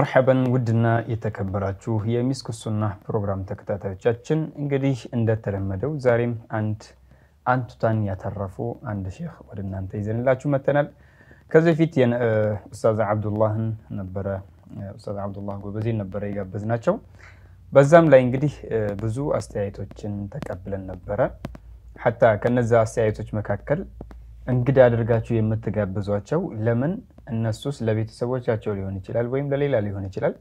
መርሐበን ውድና የተከበራችሁ የሚስክ ሱና ፕሮግራም ተከታታዮቻችን፣ እንግዲህ እንደተለመደው ዛሬም አንድ አንቱታን ያተረፉ አንድ ሼክ ወደ እናንተ ይዘንላችሁ መተናል። ከዚህ በፊት ኡስታዝ አብዱላህን ነበረ ኡስታዝ አብዱላህ ጎበዜን ነበረ የጋበዝ ናቸው። በዛም ላይ እንግዲህ ብዙ አስተያየቶችን ተቀብለን ነበረ። ሐታ ከነዚ አስተያየቶች መካከል እንግዳ አድርጋችሁ የምትጋብዟቸው ለምን እነሱስ ለቤተሰቦቻቸው ሊሆን ይችላል ወይም ለሌላ ሊሆን ይችላል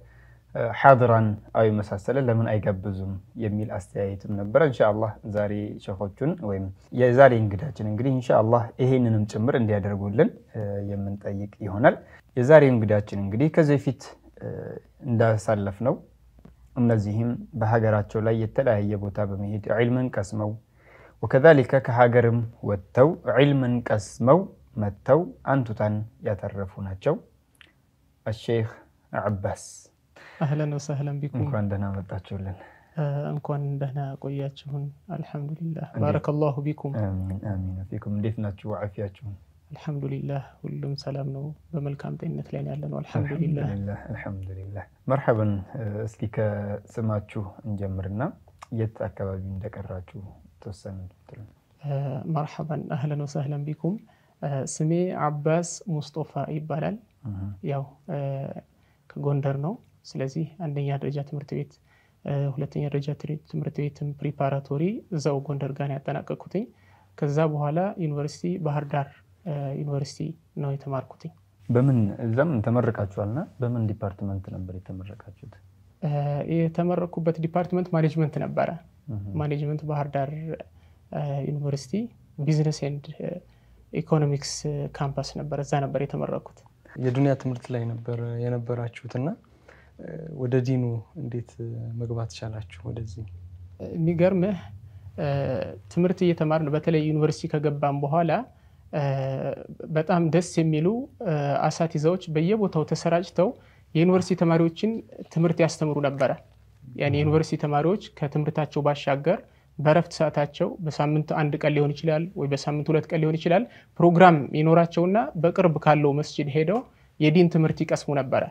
ሓድራን አዊ መሳሰለ ለምን አይጋብዙም የሚል አስተያየትም ነበረ። እንሻአላህ ዛሬ ሸኾቹን ወይም የዛሬ እንግዳችን እንግዲህ እንሻአላህ ይሄንንም ጭምር እንዲያደርጉልን የምንጠይቅ ይሆናል። የዛሬ እንግዳችን እንግዲህ ከዚህ በፊት እንዳሳለፍ ነው እነዚህም በሀገራቸው ላይ የተለያየ ቦታ በመሄድ ዕልምን ቀስመው ወከዛሊከ ከሀገርም ወጥተው ዒልምን ቀስመው መጥተው አንቱታን ያተረፉ ናቸው። አሼህ አባስ አህለን ወሰህለን ቢኩም፣ እንኳን ደህና መጣችሁልን። እንኳን ደህና ቆያችሁን። አልሐምዱሊላህ ባረከላሁ ቢኩም። ፊኩም እንዴት ናችሁ? አፊያችሁን? አልሐምዱሊላህ ሁሉም ሰላም ነው። በመልካም ጤንነት ላይ ያለ ነው። አልሐምዱሊላህ። መርሐበን። እስኪ ከስማችሁ እንጀምርና የት አካባቢ እንደቀራችሁ ተወሰነ መርሐበን አህለን ወሰህለን ቢኩም። ስሜ አባስ ሙስጦፋ ይባላል። ያው ከጎንደር ነው። ስለዚህ አንደኛ ደረጃ ትምህርት ቤት፣ ሁለተኛ ደረጃ ትምህርት ቤትም ፕሪፓራቶሪ እዛው ጎንደር ጋር ያጠናቀቅኩትኝ። ከዛ በኋላ ዩኒቨርሲቲ ባህር ዳር ዩኒቨርሲቲ ነው የተማርኩትኝ። በምን እዛም ተመርቃችኋልና፣ በምን ዲፓርትመንት ነበር የተመረቃችሁት? የተመረኩበት ዲፓርትመንት ማኔጅመንት ነበረ። Mm-hmm. ማኔጅመንት ባህር ዳር uh, ዩኒቨርሲቲ ቢዝነስ ኤንድ uh, ኢኮኖሚክስ uh, ካምፓስ ነበር። እዛ ነበር የተመረኩት። የዱንያ ትምህርት ላይ ነበር የነበራችሁት እና ወደ ዲኑ እንዴት መግባት ቻላችሁ? ወደዚህ የሚገርምህ ትምህርት ነው በተለይ ዩኒቨርሲቲ ከገባም በኋላ በጣም ደስ የሚሉ አሳቲዛዎች በየቦታው ተሰራጭተው የዩኒቨርሲቲ ተማሪዎችን ትምህርት ያስተምሩ ነበረ። ዩኒቨርሲቲ ተማሪዎች ከትምህርታቸው ባሻገር በረፍት ሰዓታቸው በሳምንት አንድ ቀን ሊሆን ይችላል ወይ በሳምንት ሁለት ቀን ሊሆን ይችላል ፕሮግራም ይኖራቸውና በቅርብ ካለው መስጅድ ሄደው የዲን ትምህርት ይቀስሙ ነበረ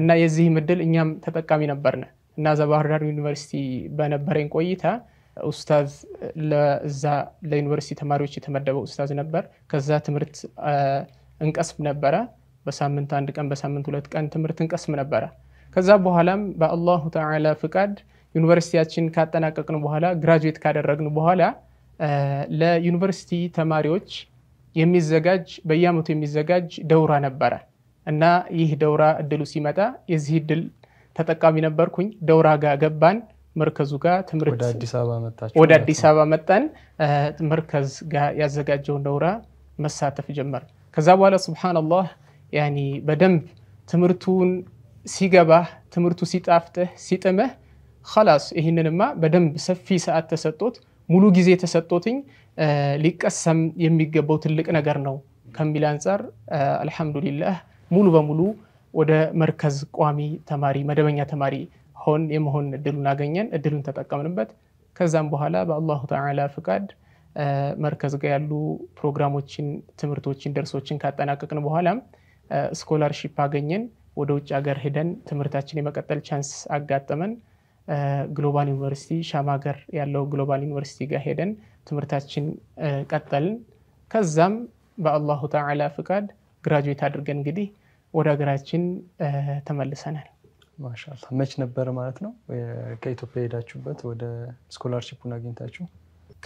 እና የዚህ ምድል እኛም ተጠቃሚ ነበርነ እና ዛ ዳር ዩኒቨርሲቲ በነበረኝ ቆይታ ኡስታዝ ለዛ ለዩኒቨርሲቲ ተማሪዎች የተመደበ ኡስታዝ ነበር። ከዛ ትምህርት እንቀስም ነበረ። በሳምንት አንድ ቀን፣ በሳምንት ሁለት ቀን ትምህርት እንቀስም ነበረ። ከዛ በኋላም በአላሁ ተዓላ ፍቃድ ዩኒቨርሲቲያችን ካጠናቀቅን በኋላ ግራጁዌት ካደረግን በኋላ ለዩኒቨርሲቲ ተማሪዎች የሚዘጋጅ በየአመቱ የሚዘጋጅ ደውራ ነበረ እና ይህ ደውራ እድሉ ሲመጣ የዚህ እድል ተጠቃሚ ነበርኩኝ። ደውራ ጋር ገባን። መርከዙ ጋር ትምህርት ወደ አዲስ አበባ መጣን። መርከዝ ጋር ያዘጋጀውን ደውራ መሳተፍ ጀመር። ከዛ በኋላ ሱብሓነላህ ያኒ በደንብ ትምህርቱን ሲገባህ ትምህርቱ ሲጣፍጥህ ሲጥምህ ላስ ይህንንማ በደንብ ሰፊ ሰዓት ተሰጦት ሙሉ ጊዜ ተሰጦትኝ ሊቀሰም የሚገባው ትልቅ ነገር ነው ከሚል አንጻር አልሐምዱሊላህ ሙሉ በሙሉ ወደ መርከዝ ቋሚ ተማሪ መደበኛ ተማሪ ሆን የመሆን እድሉን አገኘን፣ እድሉን ተጠቀምንበት። ከዛም በኋላ በአላሁ ተዓላ ፍቃድ መርከዝ ጋር ያሉ ፕሮግራሞችን፣ ትምህርቶችን፣ ደርሶችን ካጠናቀቅን በኋላም ስኮላርሺፕ አገኘን። ወደ ውጭ ሀገር ሄደን ትምህርታችን የመቀጠል ቻንስ አጋጠመን። ግሎባል ዩኒቨርሲቲ ሻማ ሀገር ያለው ግሎባል ዩኒቨርሲቲ ጋር ሄደን ትምህርታችን ቀጠልን። ከዛም በአላሁ ተዓላ ፍቃድ ግራጁዌት አድርገን እንግዲህ ወደ ሀገራችን ተመልሰናል። ማሻአላ መች ነበረ ማለት ነው ከኢትዮጵያ የሄዳችሁበት ወደ ስኮላርሺፑን አግኝታችሁ?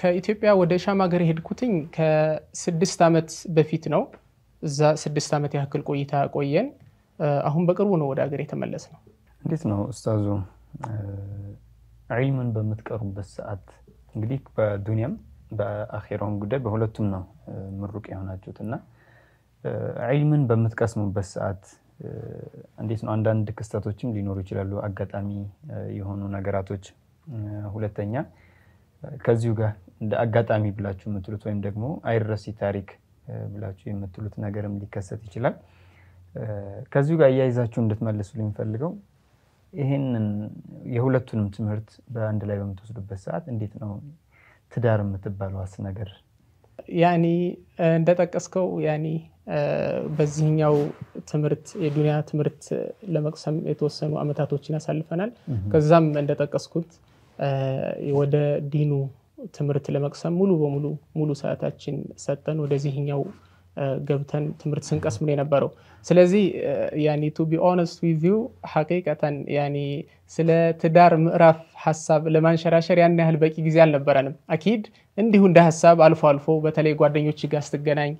ከኢትዮጵያ ወደ ሻም ሀገር የሄድኩትኝ ከስድስት ዓመት በፊት ነው። እዛ ስድስት ዓመት ያክል ቆይታ ቆየን። አሁን በቅርቡ ነው ወደ ሀገር የተመለስ ነው። እንዴት ነው ኡስታዙ ዒልምን በምትቀሩበት ሰዓት እንግዲህ በዱንያም በአኼራውም ጉዳይ በሁለቱም ነው ምሩቅ የሆናችሁት እና ዒልምን በምትቀስሙበት ሰዓት እንዴት ነው? አንዳንድ ክስተቶችም ሊኖሩ ይችላሉ፣ አጋጣሚ የሆኑ ነገራቶች። ሁለተኛ ከዚሁ ጋር እንደ አጋጣሚ ብላችሁ የምትሉት ወይም ደግሞ አይረሲ ታሪክ ብላችሁ የምትሉት ነገርም ሊከሰት ይችላል። ከዚሁ ጋር እያይዛችሁ እንድትመልሱ የሚፈልገው ይህንን የሁለቱንም ትምህርት በአንድ ላይ በምትወስዱበት ሰዓት እንዴት ነው ትዳር አስ ነገር ያኒ እንደጠቀስከው ያኒ በዚህኛው ትምህርት የዱንያ ትምህርት ለመቅሰም የተወሰኑ አመታቶችን ያሳልፈናል። ከዛም እንደጠቀስኩት ወደ ዲኑ ትምህርት ለመቅሰም ሙሉ በሙሉ ሙሉ ሰዓታችን ሰጠን ወደዚህኛው ገብተን ትምህርት ስንቀስም የነበረው። ስለዚህ ቱ ቢ ኦነስት ዊዝ ዩ ሐቂቀተን ስለ ትዳር ምዕራፍ ሀሳብ ለማንሸራሸር ያን ያህል በቂ ጊዜ አልነበረንም። አኪድ እንዲሁ እንደ ሀሳብ አልፎ አልፎ በተለይ ጓደኞች ጋር ስትገናኝ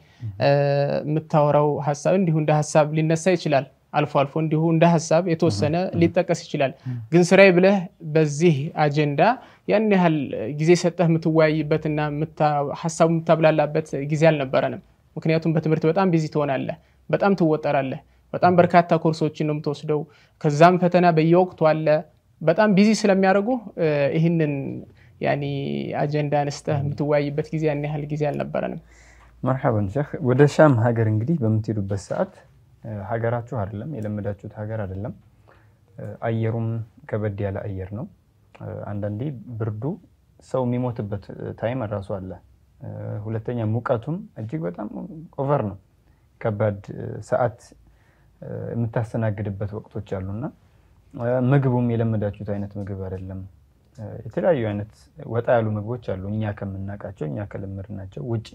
የምታወራው ሀሳብ እንዲሁ እንደ ሀሳብ ሊነሳ ይችላል። አልፎ አልፎ እንዲሁ እንደ ሀሳብ የተወሰነ ሊጠቀስ ይችላል። ግን ስራይ ብለህ በዚህ አጀንዳ ያን ያህል ጊዜ ሰጠህ የምትወያይበትና ሀሳቡ የምታብላላበት ጊዜ አልነበረንም። ምክንያቱም በትምህርት በጣም ቢዚ ትሆናለህ፣ በጣም ትወጠራለህ፣ በጣም በርካታ ኮርሶችን ነው የምትወስደው። ከዛም ፈተና በየወቅቱ አለ። በጣም ቢዚ ስለሚያደርጉ ይህንን አጀንዳ አንስተህ የምትወያይበት ጊዜ ያን ያህል ጊዜ አልነበረንም። መርሐበን ሼህ። ወደ ሻም ሀገር እንግዲህ በምትሄዱበት ሰዓት ሀገራችሁ አይደለም የለመዳችሁት ሀገር አይደለም። አየሩም ከበድ ያለ አየር ነው። አንዳንዴ ብርዱ ሰው የሚሞትበት ታይም እራሱ አለ። ሁለተኛ ሙቀቱም እጅግ በጣም ኦቨር ነው። ከባድ ሰዓት የምታስተናግድበት ወቅቶች አሉና ምግቡም የለመዳችሁት አይነት ምግብ አይደለም። የተለያዩ አይነት ወጣ ያሉ ምግቦች አሉ እኛ ከምናውቃቸው እኛ ከለመድናቸው ውጭ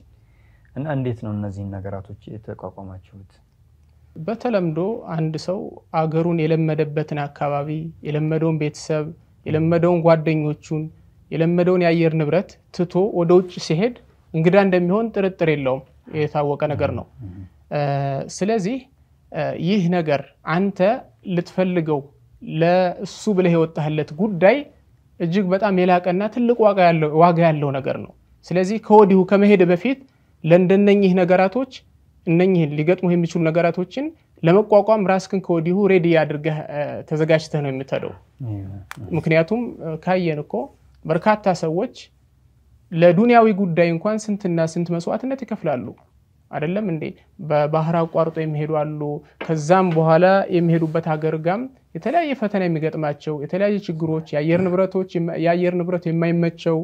እና እንዴት ነው እነዚህን ነገራቶች የተቋቋማችሁት? በተለምዶ አንድ ሰው አገሩን የለመደበትን አካባቢ የለመደውን ቤተሰብ የለመደውን ጓደኞቹን የለመደውን የአየር ንብረት ትቶ ወደ ውጭ ሲሄድ እንግዳ እንደሚሆን ጥርጥር የለውም። የታወቀ ነገር ነው። ስለዚህ ይህ ነገር አንተ ልትፈልገው ለእሱ ብለህ የወጣህለት ጉዳይ እጅግ በጣም የላቀና ትልቅ ዋጋ ያለው ነገር ነው። ስለዚህ ከወዲሁ ከመሄድ በፊት ለእንደነኚህ ነገራቶች እነኚህን ሊገጥሙ የሚችሉ ነገራቶችን ለመቋቋም ራስክን ከወዲሁ ሬዲ አድርገህ ተዘጋጅተህ ነው የምትሄደው። ምክንያቱም ካየን እኮ በርካታ ሰዎች ለዱንያዊ ጉዳይ እንኳን ስንትና ስንት መስዋዕትነት ይከፍላሉ። አይደለም እንዴ? በባህር አቋርጦ የሚሄዱ አሉ። ከዛም በኋላ የሚሄዱበት ሀገር ጋም የተለያየ ፈተና የሚገጥማቸው የተለያየ ችግሮች፣ የአየር ንብረቶች የአየር ንብረት የማይመቸው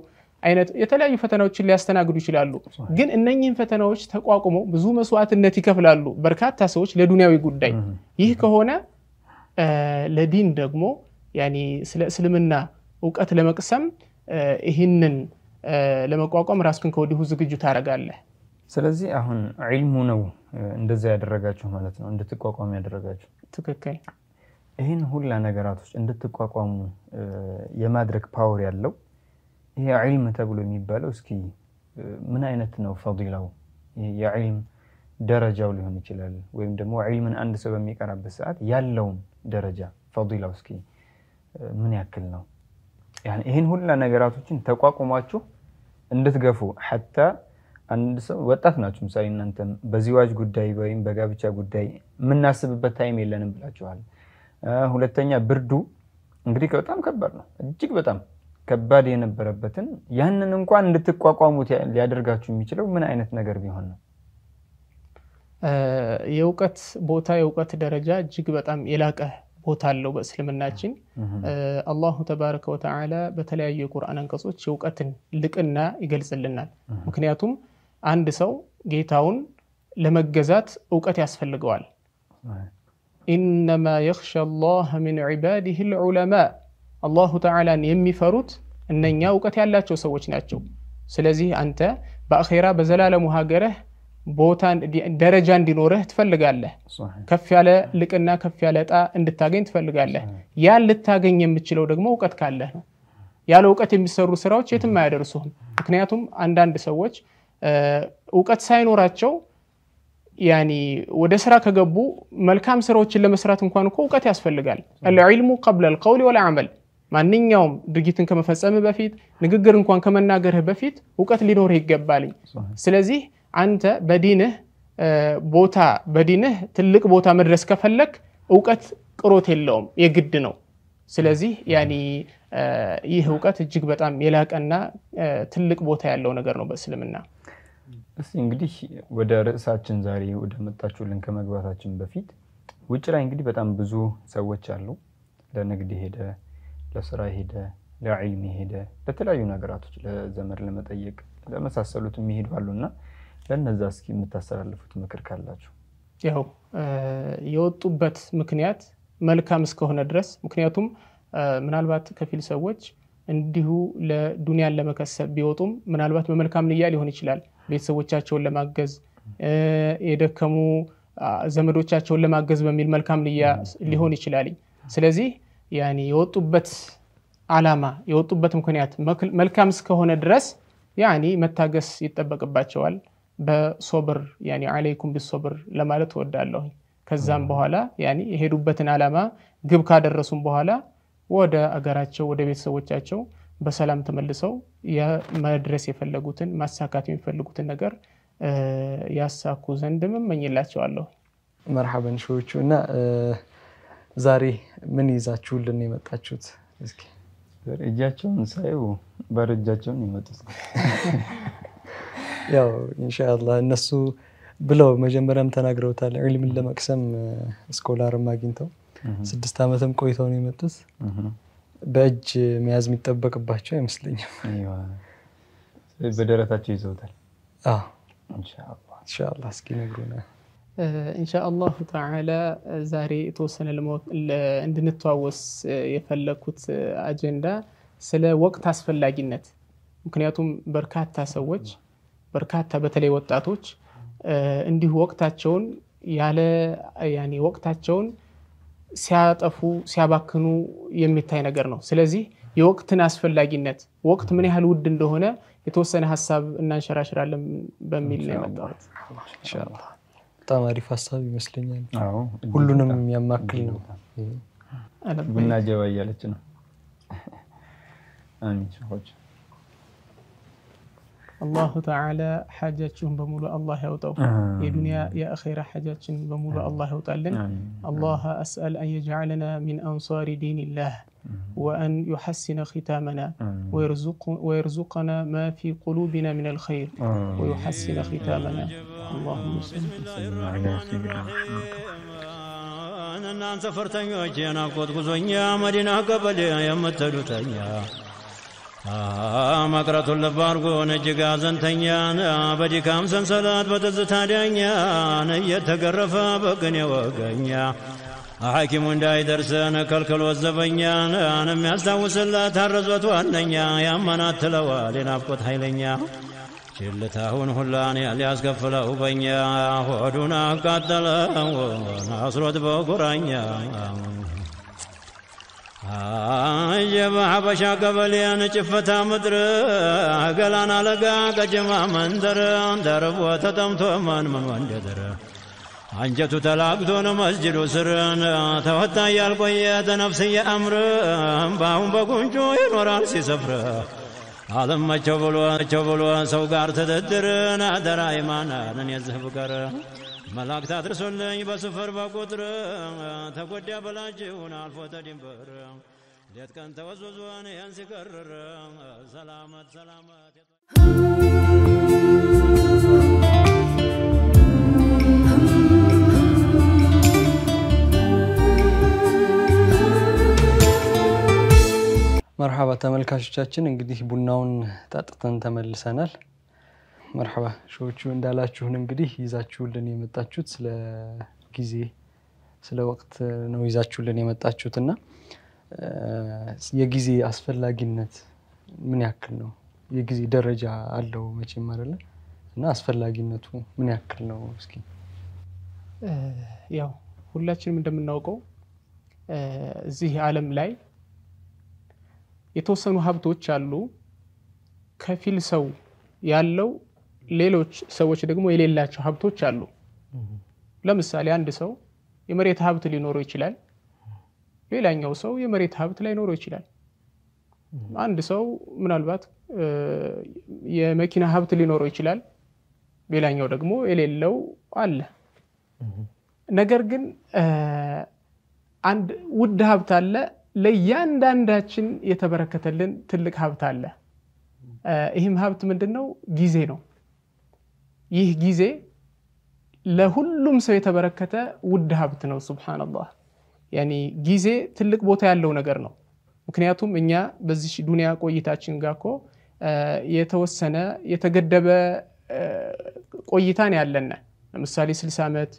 አይነት የተለያዩ ፈተናዎችን ሊያስተናግዱ ይችላሉ። ግን እነኚህን ፈተናዎች ተቋቁመው ብዙ መስዋዕትነት ይከፍላሉ በርካታ ሰዎች ለዱንያዊ ጉዳይ። ይህ ከሆነ ለዲን ደግሞ ስለ እስልምና እውቀት ለመቅሰም ይህንን ለመቋቋም ራስክን ከወዲሁ ዝግጁ ታደርጋለህ። ስለዚህ አሁን ዒልሙ ነው እንደዛ ያደረጋችሁ ማለት ነው፣ እንድትቋቋሙ ያደረጋችሁ። ትክክል። ይህን ሁላ ነገራቶች እንድትቋቋሙ የማድረግ ፓወር ያለው ይሄ ዒልም ተብሎ የሚባለው እስኪ ምን አይነት ነው ፈዲላው? የዒልም ደረጃው ሊሆን ይችላል፣ ወይም ደግሞ ዒልምን አንድ ሰው በሚቀራበት ሰዓት ያለውን ደረጃ ፈዲላው እስኪ ምን ያክል ነው? ይህን ሁላ ነገራቶችን ተቋቁማችሁ እንድትገፉ ሐታ አንድ ሰው ወጣት ናችሁ። ምሳሌ እናንተም በዚዋጅ ጉዳይ ወይም በጋብቻ ጉዳይ የምናስብበት ታይም የለንም ብላችኋል። ሁለተኛ ብርዱ እንግዲህ በጣም ከባድ ነው። እጅግ በጣም ከባድ የነበረበትን ያንን እንኳን እንድትቋቋሙት ሊያደርጋችሁ የሚችለው ምን አይነት ነገር ቢሆን ነው? የእውቀት ቦታ የእውቀት ደረጃ እጅግ በጣም የላቀ ቦታ አለው በእስልምናችን አላሁ ተባረከ ወተዓላ በተለያዩ የቁርአን አንቀጾች እውቀትን ልቅና ይገልጽልናል ምክንያቱም አንድ ሰው ጌታውን ለመገዛት እውቀት ያስፈልገዋል ኢነማ የኽሻ ላህ ምን ዒባዲህ ልዑለማ አላሁ ተዓላን የሚፈሩት እነኛ እውቀት ያላቸው ሰዎች ናቸው ስለዚህ አንተ በአኼራ በዘላለሙ ሀገረህ ቦታ ደረጃ እንዲኖርህ ትፈልጋለህ። ከፍ ያለ ልቅና ከፍ ያለ እጣ እንድታገኝ ትፈልጋለህ። ያን ልታገኝ የምችለው ደግሞ እውቀት ካለህ ነው። ያለ እውቀት የሚሰሩ ስራዎች የትም አያደርሱህም። ምክንያቱም አንዳንድ ሰዎች እውቀት ሳይኖራቸው ያኒ ወደ ስራ ከገቡ መልካም ስራዎችን ለመስራት እንኳን እኮ እውቀት ያስፈልጋል። አልዕልሙ ቀብለ አልቀውል ወልዓመል፣ ማንኛውም ድርጊትን ከመፈጸምህ በፊት ንግግር እንኳን ከመናገርህ በፊት እውቀት ሊኖርህ ይገባልኝ። ስለዚህ አንተ በዲንህ ቦታ በዲንህ ትልቅ ቦታ መድረስ ከፈለግ እውቀት ቅሮት የለውም፣ የግድ ነው። ስለዚህ ይህ እውቀት እጅግ በጣም የላቀና ትልቅ ቦታ ያለው ነገር ነው በእስልምና። እስ እንግዲህ ወደ ርዕሳችን ዛሬ ወደ መጣችሁልን ከመግባታችን በፊት ውጭ ላይ እንግዲህ በጣም ብዙ ሰዎች አሉ። ለንግድ ሄደ፣ ለስራ ሄደ፣ ለዕልም ሄደ፣ ለተለያዩ ነገራቶች ለዘመድ ለመጠየቅ ለመሳሰሉት የሚሄዱ አሉና ለነዛ እስኪ የምታስተላልፉት ምክር ካላችሁ። ያው የወጡበት ምክንያት መልካም እስከሆነ ድረስ ምክንያቱም ምናልባት ከፊል ሰዎች እንዲሁ ለዱኒያን ለመከሰብ ቢወጡም ምናልባት በመልካም ንያ ሊሆን ይችላል። ቤተሰቦቻቸውን ለማገዝ የደከሙ ዘመዶቻቸውን ለማገዝ በሚል መልካም ንያ ሊሆን ይችላል። ስለዚህ የወጡበት አላማ የወጡበት ምክንያት መልካም እስከሆነ ድረስ ያኔ መታገስ ይጠበቅባቸዋል። በሶብር ያኒ አለይኩም ቢሶብር ለማለት እወዳለሁኝ። ከዛም በኋላ የሄዱበትን ዓላማ ግብ ካደረሱም በኋላ ወደ አገራቸው ወደ ቤተሰቦቻቸው በሰላም ተመልሰው የመድረስ የፈለጉትን ማሳካት የሚፈልጉትን ነገር ያሳኩ ዘንድ እመኝላቸዋለሁ። መርሐበን ሾዎቹ እና ዛሬ ምን ይዛችሁልን የመጣችሁት? እጃቸውን ሳይ ባዶ እጃቸውን የመጡት ያው ኢንሻአላህ እነሱ ብለው መጀመሪያም ተናግረውታል። ዒልምን ለመቅሰም ስኮላርም አግኝተው ስድስት ዓመትም ቆይተው ነው የመጡት። በእጅ መያዝ የሚጠበቅባቸው አይመስለኝም። በደረታቸው ይዘውታል። ኢንሻአላህ እስኪ ነግሩና ኢንሻአላሁ ተዓላ ዛሬ የተወሰነ እንድንተዋወስ የፈለግኩት አጀንዳ ስለ ወቅት አስፈላጊነት ምክንያቱም በርካታ ሰዎች በርካታ በተለይ ወጣቶች እንዲሁ ወቅታቸውን ያለ ያኔ ወቅታቸውን ሲያጠፉ ሲያባክኑ የሚታይ ነገር ነው። ስለዚህ የወቅትን አስፈላጊነት ወቅት ምን ያህል ውድ እንደሆነ የተወሰነ ሀሳብ እናንሸራሽራለን በሚል ነው የመጣሁት። በጣም አሪፍ ሀሳብ ይመስለኛል። ሁሉንም የሚያማክል ነው። ብናጀባ እያለች ነው። አሚን الله تعالى حاجاتهم بمولا الله يوطاو يا دنيا يا أخيرا حاجاتهم بمولا الله يوطاو الله أسأل أن يجعلنا من أنصار دين الله وأن يحسن ختامنا ويرزق ويرزقنا ما في قلوبنا من الخير ويحسن ختامنا اللهم صل وسلم على سيدنا محمد أنا سفرتني وجينا قد መቅረቱን ልብ አድርጎን እጅግ አዘንተኛን በድካም ሰንሰለት በትዝታ ዳኛን እየተገረፈ በቅኔ ወገኛ ሐኪሙ እንዳይደርሰን ከልክሎ ዘበኛን የሚያስታውስለት አረዞት ዋነኛ ያመናት ትለዋል የናፍቆት ኃይለኛ ችልታሁን ሁላን ሊያስከፍለው በኛ ሆዱን አቃጠለው አስሮት በቁራኛ የበሐበሻ ቀበሌያን ጭፈታ ምድር ገላን አለጋ ቀጀማ መንደር ደርቦ ተጠምቶ ማን ምን አንጀቱ ተላግቶ ነው መስጅዱ ስር ተወጣ ያልቆየ ተነፍስ የአምር እምባውን በጉንጩ ይኖራል ሲሰፍር አለመቸው ብሎ ብሎ ሰው ጋር ትድድርን አደራ ይማናንን የዝህብ ጋር መላእክት አድርሶልኝ በስፍር በቁጥር ተጎዳ በላችሁን አልፎ ተድንበር ሌት ቀን ተወዝወዟን ያን ሲቀርር ሰላመት ሰላመት መርሐባ ተመልካቾቻችን፣ እንግዲህ ቡናውን ጠጥተን ተመልሰናል። መርሐባ ሾዎቹ እንዳላችሁን እንግዲህ ይዛችሁልን የመጣችሁት ስለ ጊዜ ስለ ወቅት ነው ይዛችሁልን የመጣችሁት እና የጊዜ አስፈላጊነት ምን ያክል ነው? የጊዜ ደረጃ አለው መቼም አይደለ እና አስፈላጊነቱ ምን ያክል ነው? እስኪ ያው ሁላችንም እንደምናውቀው እዚህ አለም ላይ የተወሰኑ ሀብቶች አሉ። ከፊል ሰው ያለው ሌሎች ሰዎች ደግሞ የሌላቸው ሀብቶች አሉ። ለምሳሌ አንድ ሰው የመሬት ሀብት ሊኖረው ይችላል። ሌላኛው ሰው የመሬት ሀብት ላይኖረው ይችላል። አንድ ሰው ምናልባት የመኪና ሀብት ሊኖረው ይችላል። ሌላኛው ደግሞ የሌለው አለ። ነገር ግን አንድ ውድ ሀብት አለ። ለእያንዳንዳችን የተበረከተልን ትልቅ ሀብት አለ። ይህም ሀብት ምንድን ነው? ጊዜ ነው። ይህ ጊዜ ለሁሉም ሰው የተበረከተ ውድ ሀብት ነው። ሱብሓነላህ ያኒ ጊዜ ትልቅ ቦታ ያለው ነገር ነው። ምክንያቱም እኛ በዚህ ዱንያ ቆይታችን ጋር እኮ የተወሰነ የተገደበ ቆይታን ያለን። ለምሳሌ 60 ዓመት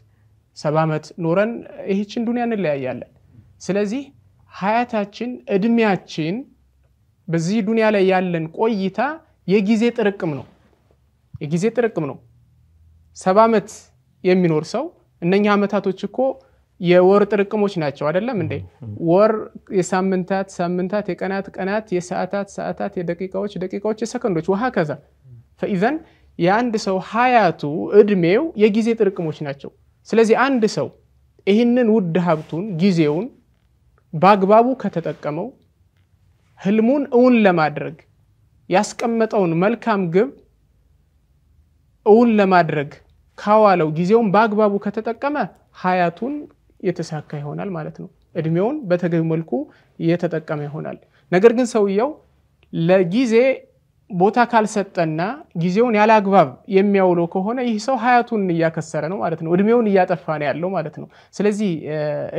70 ዓመት ኖረን ይህችን ዱንያ እንለያያለን። ስለዚህ ሀያታችን እድሜያችን በዚህ ዱንያ ላይ ያለን ቆይታ የጊዜ ጥርቅም ነው የጊዜ ጥርቅም ነው። ሰባ ዓመት የሚኖር ሰው እነኛ ዓመታቶች እኮ የወር ጥርቅሞች ናቸው አይደለም እንዴ? ወር የሳምንታት ሳምንታት፣ የቀናት ቀናት፣ የሰዓታት ሰዓታት፣ የደቂቃዎች ደቂቃዎች፣ የሰከንዶች ውሃ ከዛ ፈኢዘን የአንድ ሰው ሀያቱ እድሜው የጊዜ ጥርቅሞች ናቸው። ስለዚህ አንድ ሰው ይህንን ውድ ሀብቱን ጊዜውን በአግባቡ ከተጠቀመው ህልሙን እውን ለማድረግ ያስቀመጠውን መልካም ግብ እውን ለማድረግ ካዋለው ጊዜውን በአግባቡ ከተጠቀመ ሀያቱን የተሳካ ይሆናል ማለት ነው። እድሜውን በተገቢ መልኩ የተጠቀመ ይሆናል። ነገር ግን ሰውየው ለጊዜ ቦታ ካልሰጠና ጊዜውን ያለ አግባብ የሚያውለው ከሆነ ይህ ሰው ሀያቱን እያከሰረ ነው ማለት ነው። እድሜውን እያጠፋ ነው ያለው ማለት ነው። ስለዚህ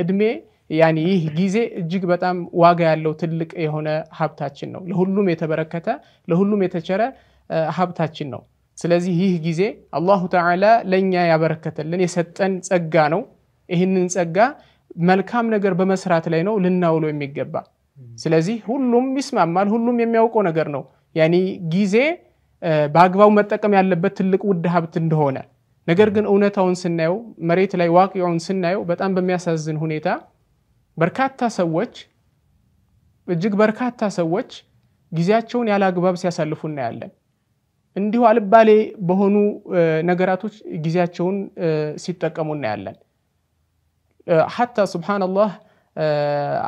እድሜ ያኔ ይህ ጊዜ እጅግ በጣም ዋጋ ያለው ትልቅ የሆነ ሀብታችን ነው። ለሁሉም የተበረከተ ለሁሉም የተቸረ ሀብታችን ነው። ስለዚህ ይህ ጊዜ አላሁ ተዓላ ለእኛ ያበረከተልን የሰጠን ጸጋ ነው። ይህንን ጸጋ መልካም ነገር በመስራት ላይ ነው ልናውለው የሚገባ። ስለዚህ ሁሉም ይስማማል፣ ሁሉም የሚያውቀው ነገር ነው። ያኒ ጊዜ በአግባቡ መጠቀም ያለበት ትልቅ ውድ ሀብት እንደሆነ፣ ነገር ግን እውነታውን ስናየው መሬት ላይ ዋቂውን ስናየው በጣም በሚያሳዝን ሁኔታ በርካታ ሰዎች እጅግ በርካታ ሰዎች ጊዜያቸውን ያለ አግባብ ሲያሳልፉ እናያለን። እንዲሁ አልባሌ በሆኑ ነገራቶች ጊዜያቸውን ሲጠቀሙ እናያለን። ሐታ ሱብሓነላህ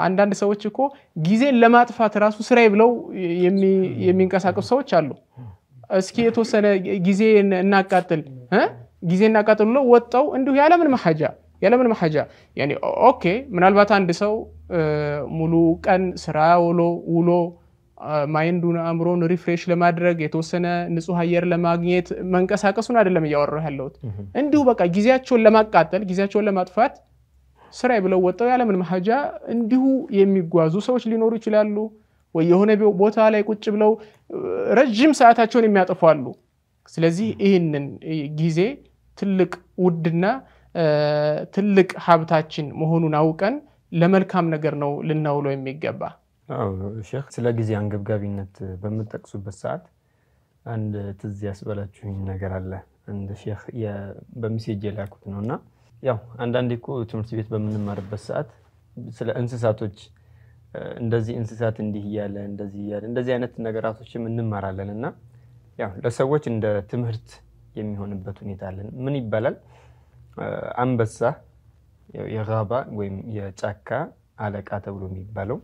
አንዳንድ ሰዎች እኮ ጊዜን ለማጥፋት ራሱ ስራይ ብለው የሚንቀሳቀሱ ሰዎች አሉ። እስኪ የተወሰነ ጊዜ እናቃጥል ጊዜ እናቃጥል ብለው ወጣው እንዲሁ ያለምን መሐጃ ያለምን መሐጃ ኦኬ። ምናልባት አንድ ሰው ሙሉ ቀን ስራ ውሎ ውሎ ማይንዱን አእምሮን ሪፍሬሽ ለማድረግ የተወሰነ ንጹህ አየር ለማግኘት መንቀሳቀሱን አይደለም እያወራሁ ያለሁት። እንዲሁ በቃ ጊዜያቸውን ለማቃጠል ጊዜያቸውን ለማጥፋት ስራ ብለው ወጠው ያለምን መሀጃ እንዲሁ የሚጓዙ ሰዎች ሊኖሩ ይችላሉ። ወይ የሆነ ቦታ ላይ ቁጭ ብለው ረዥም ሰዓታቸውን የሚያጠፉ አሉ። ስለዚህ ይህንን ጊዜ ትልቅ ውድና ትልቅ ሀብታችን መሆኑን አውቀን ለመልካም ነገር ነው ልናውለው የሚገባ። ሼክ ስለ ጊዜ አንገብጋቢነት በምጠቅሱበት ሰዓት አንድ ትዝ ያስበላችሁኝ ነገር አለ። አንድ ሼክ በሚሴጅ የላኩት ነው እና ያው አንዳንዴ እኮ ትምህርት ቤት በምንማርበት ሰዓት ስለ እንስሳቶች እንደዚህ እንስሳት እንዲህ እያለ እንደዚህ እያለ እንደዚህ አይነት ነገራቶችም እንማራለን እና ያው ለሰዎች እንደ ትምህርት የሚሆንበት ሁኔታ አለን። ምን ይባላል? አንበሳ የጋባ ወይም የጫካ አለቃ ተብሎ የሚባለው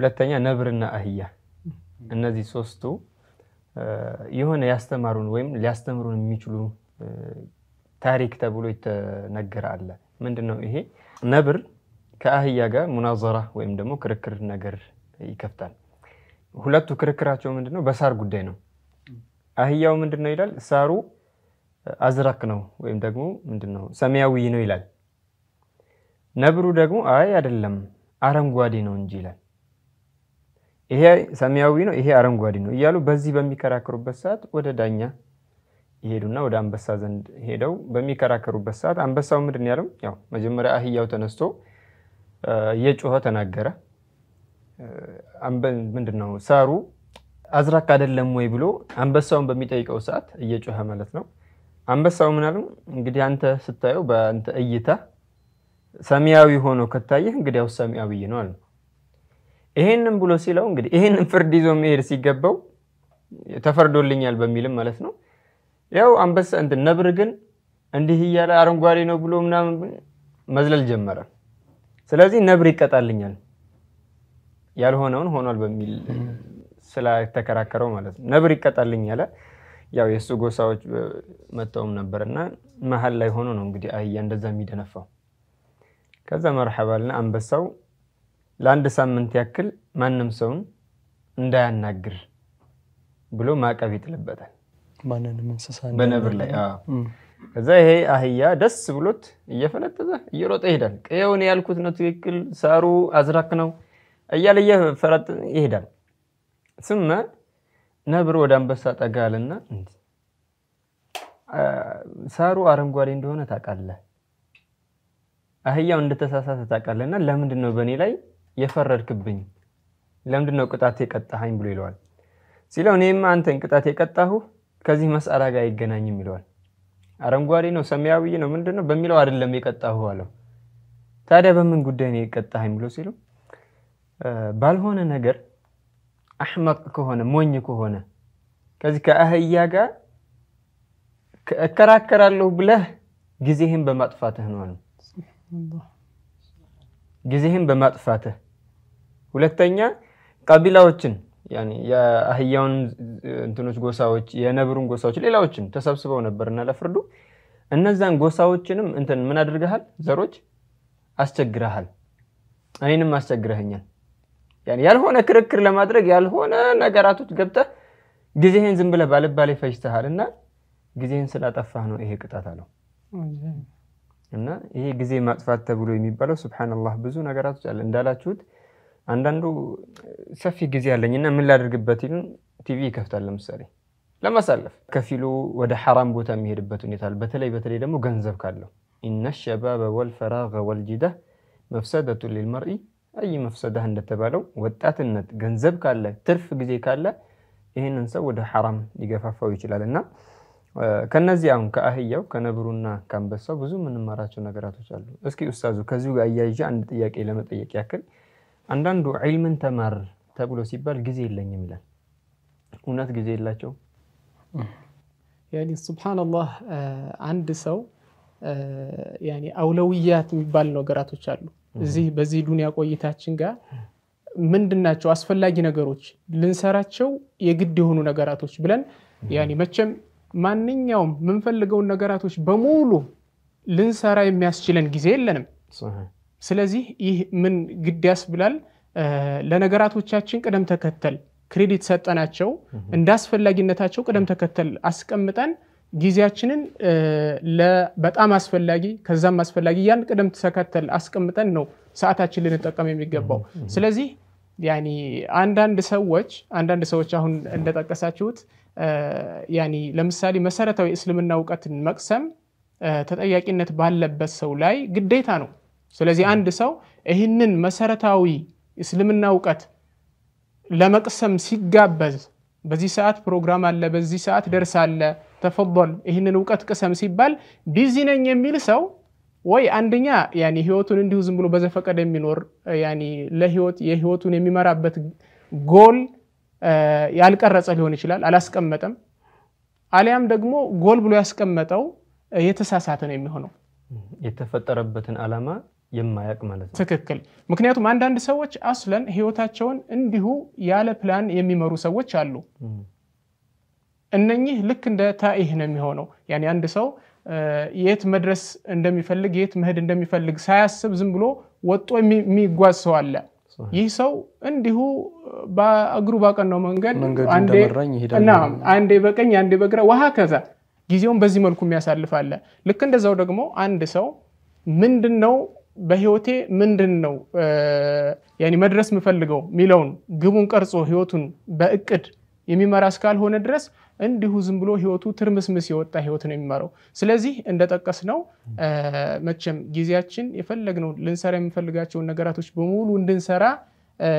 ሁለተኛ ነብርና አህያ። እነዚህ ሶስቱ የሆነ ያስተማሩን ወይም ሊያስተምሩን የሚችሉ ታሪክ ተብሎ የተነገረ አለ። ምንድን ነው ይሄ? ነብር ከአህያ ጋር ሙናዘራ ወይም ደግሞ ክርክር ነገር ይከፍታል። ሁለቱ ክርክራቸው ምንድን ነው? በሳር ጉዳይ ነው። አህያው ምንድን ነው ይላል? ሳሩ አዝራክ ነው ወይም ደግሞ ምንድን ነው ሰማያዊ ነው ይላል። ነብሩ ደግሞ አይ አይደለም አረንጓዴ ነው እንጂ ይላል። ይሄ ሰማያዊ ነው፣ ይሄ አረንጓዴ ነው እያሉ በዚህ በሚከራከሩበት ሰዓት ወደ ዳኛ ይሄዱና ወደ አንበሳ ዘንድ ሄደው በሚከራከሩበት ሰዓት አንበሳው ምንድን ያለው ያው መጀመሪያ አህያው ተነስቶ እየጮኸ ተናገረ። ምንድን ነው ሳሩ አዝራክ አይደለም ወይ ብሎ አንበሳውን በሚጠይቀው ሰዓት እየጮኸ ማለት ነው። አንበሳው ምን አለው እንግዲህ አንተ ስታየው በአንተ እይታ ሰማያዊ ሆኖ ከታየህ እንግዲያው ሰማያዊ ነው አለ። ይሄንን ብሎ ሲለው እንግዲህ ይሄንን ፍርድ ይዞ መሄድ ሲገባው ተፈርዶልኛል በሚልም ማለት ነው። ያው አንበሳ እንትን ነብር ግን እንዲህ እያለ አረንጓዴ ነው ብሎ ምናምን መዝለል ጀመረ። ስለዚህ ነብር ይቀጣልኛል ያልሆነውን ሆኗል በሚል ስላተከራከረው ማለት ነው። ነብር ይቀጣልኛል ያለ ያው የእሱ ጎሳዎች መጥተውም ነበር እና መሀል ላይ ሆኖ ነው እንግዲህ አህያ እንደዛ የሚደነፋው። ከዛ መርሐባልና አንበሳው ለአንድ ሳምንት ያክል ማንም ሰውን እንዳያናግር ብሎ ማዕቀብ ይጥልበታል። ማንንም እንስሳ በነብር ላይ ከዛ ይሄ አህያ ደስ ብሎት እየፈነጠዘ እየሮጠ ይሄዳል። ቀየውን ያልኩት ነው ትክክል፣ ሳሩ አዝራክ ነው እያለ እየፈረጥ ይሄዳል። ስመ ነብር ወደ አንበሳ ጠጋ አለና ሳሩ አረንጓዴ እንደሆነ ታውቃለህ፣ አህያው እንደተሳሳተ ታውቃለህና ለምንድን ነው በእኔ ላይ የፈረድክብኝ ለምንድን ነው ቅጣት የቀጣኸኝ ብሎ ይለዋል። ሲለው እኔም አንተን ቅጣት የቀጣሁ ከዚህ መስአራ ጋር አይገናኝም ይለዋል። አረንጓዴ ነው ሰማያዊ ነው ምንድን ነው በሚለው አይደለም የቀጣሁ አለው። ታዲያ በምን ጉዳይ ነው የቀጣኸኝ ብሎ ሲሉ ባልሆነ ነገር አሕመቅ ከሆነ ሞኝ ከሆነ ከዚህ ከአህያ ጋር እከራከራለሁ ብለህ ጊዜህን በማጥፋትህ ነው አሉ። ጊዜህን በማጥፋትህ፣ ሁለተኛ ቀቢላዎችን የአህያውን እንትኖች ጎሳዎች፣ የነብሩን ጎሳዎች፣ ሌላዎችን ተሰብስበው ነበርና ለፍርዱ እነዛን ጎሳዎችንም እንትን ምን አድርገሃል? ዘሮች አስቸግረሃል። እኔንም አስቸግረኸኛል። ያልሆነ ክርክር ለማድረግ ያልሆነ ነገራቶች ገብተህ ጊዜህን ዝም ብለህ ባልባሌ ፈጅተሃል እና ጊዜህን ስላጠፋህ ነው ይሄ ቅጣት አለው። እና ይሄ ጊዜ ማጥፋት ተብሎ የሚባለው ስብሓንላህ ብዙ ነገራቶች አለ። እንዳላችሁት አንዳንዱ ሰፊ ጊዜ አለኝ እና ምን ላደርግበት ይሉን ቲቪ ይከፍታል። ለምሳሌ ለማሳለፍ ከፊሉ ወደ ሐራም ቦታ የሚሄድበት ሁኔታ አለ። በተለይ በተለይ ደግሞ ገንዘብ ካለው ኢነ ሸባበ ወልፈራ ወልጂዳ መፍሰደቱ ልልመርኢ አይ መፍሰዳህ እንደተባለው ወጣትነት፣ ገንዘብ ካለ ትርፍ ጊዜ ካለ ይህንን ሰው ወደ ሐራም ሊገፋፋው ይችላል እና ከነዚህ አሁን ከአህያው ከነብሩና ከአንበሳው ብዙ የምንማራቸው ነገራቶች አሉ። እስኪ ኡስታዙ ከዚሁ ጋር አያይዤ አንድ ጥያቄ ለመጠየቅ ያክል አንዳንዱ ዒልምን ተማር ተብሎ ሲባል ጊዜ የለኝም ይላል። እውነት ጊዜ የላቸው? ያኒ አንድ ሰው አውለውያት የሚባል ነገራቶች አሉ። እዚህ በዚህ ዱንያ ቆይታችን ጋር ምንድን ናቸው አስፈላጊ ነገሮች ልንሰራቸው የግድ የሆኑ ነገራቶች ብለን ያኒ መቼም ማንኛውም የምንፈልገውን ነገራቶች በሙሉ ልንሰራ የሚያስችለን ጊዜ የለንም። ስለዚህ ይህ ምን ግድ ያስብላል? ለነገራቶቻችን ቅደም ተከተል ክሬዲት ሰጠናቸው። እንደ አስፈላጊነታቸው ቅደም ተከተል አስቀምጠን ጊዜያችንን በጣም አስፈላጊ ከዛም አስፈላጊ ያን ቅደም ተከተል አስቀምጠን ነው ሰዓታችን ልንጠቀም የሚገባው። ስለዚህ ያኒ አንዳንድ ሰዎች አንዳንድ ሰዎች አሁን እንደጠቀሳችሁት ለምሳሌ መሰረታዊ እስልምና እውቀትን መቅሰም ተጠያቂነት ባለበት ሰው ላይ ግዴታ ነው። ስለዚህ አንድ ሰው ይህንን መሰረታዊ እስልምና እውቀት ለመቅሰም ሲጋበዝ በዚህ ሰዓት ፕሮግራም አለ፣ በዚህ ሰዓት ደርስ አለ፣ ተፈል ይህንን እውቀት ቅሰም ሲባል ቢዚ ነኝ የሚል ሰው ወይ አንደኛ ያኔ ህይወቱን እንዲሁ ዝም ብሎ በዘፈቀደ የሚኖር ያኔ ለህይወት የህይወቱን የሚመራበት ጎል ያልቀረጸ ሊሆን ይችላል፣ አላስቀመጠም። አሊያም ደግሞ ጎል ብሎ ያስቀመጠው የተሳሳተ ነው የሚሆነው የተፈጠረበትን ዓላማ የማያቅ ማለት ነው። ትክክል። ምክንያቱም አንዳንድ ሰዎች አስለን ህይወታቸውን እንዲሁ ያለ ፕላን የሚመሩ ሰዎች አሉ። እነኚህ ልክ እንደ ታኢህ ነው የሚሆነው ያኔ አንድ ሰው የት መድረስ እንደሚፈልግ የት መሄድ እንደሚፈልግ ሳያስብ ዝም ብሎ ወጦ የሚጓዝ ሰው አለ። ይህ ሰው እንዲሁ በእግሩ ባቀናው መንገድ አንዴ በቀኝ አንዴ በግራ ውሃ ከዛ ጊዜውን በዚህ መልኩ የሚያሳልፍ አለ። ልክ እንደዛው ደግሞ አንድ ሰው ምንድን ነው በህይወቴ ምንድን ነው መድረስ የምፈልገው የሚለውን ግቡን ቀርጾ ህይወቱን በእቅድ የሚመራ እስካልሆነ ድረስ እንዲሁ ዝም ብሎ ህይወቱ ትርምስምስ የወጣ ህይወት ነው የሚመራው። ስለዚህ እንደጠቀስ ነው መቼም ጊዜያችን የፈለግነው ልንሰራ የምንፈልጋቸውን ነገራቶች በሙሉ እንድንሰራ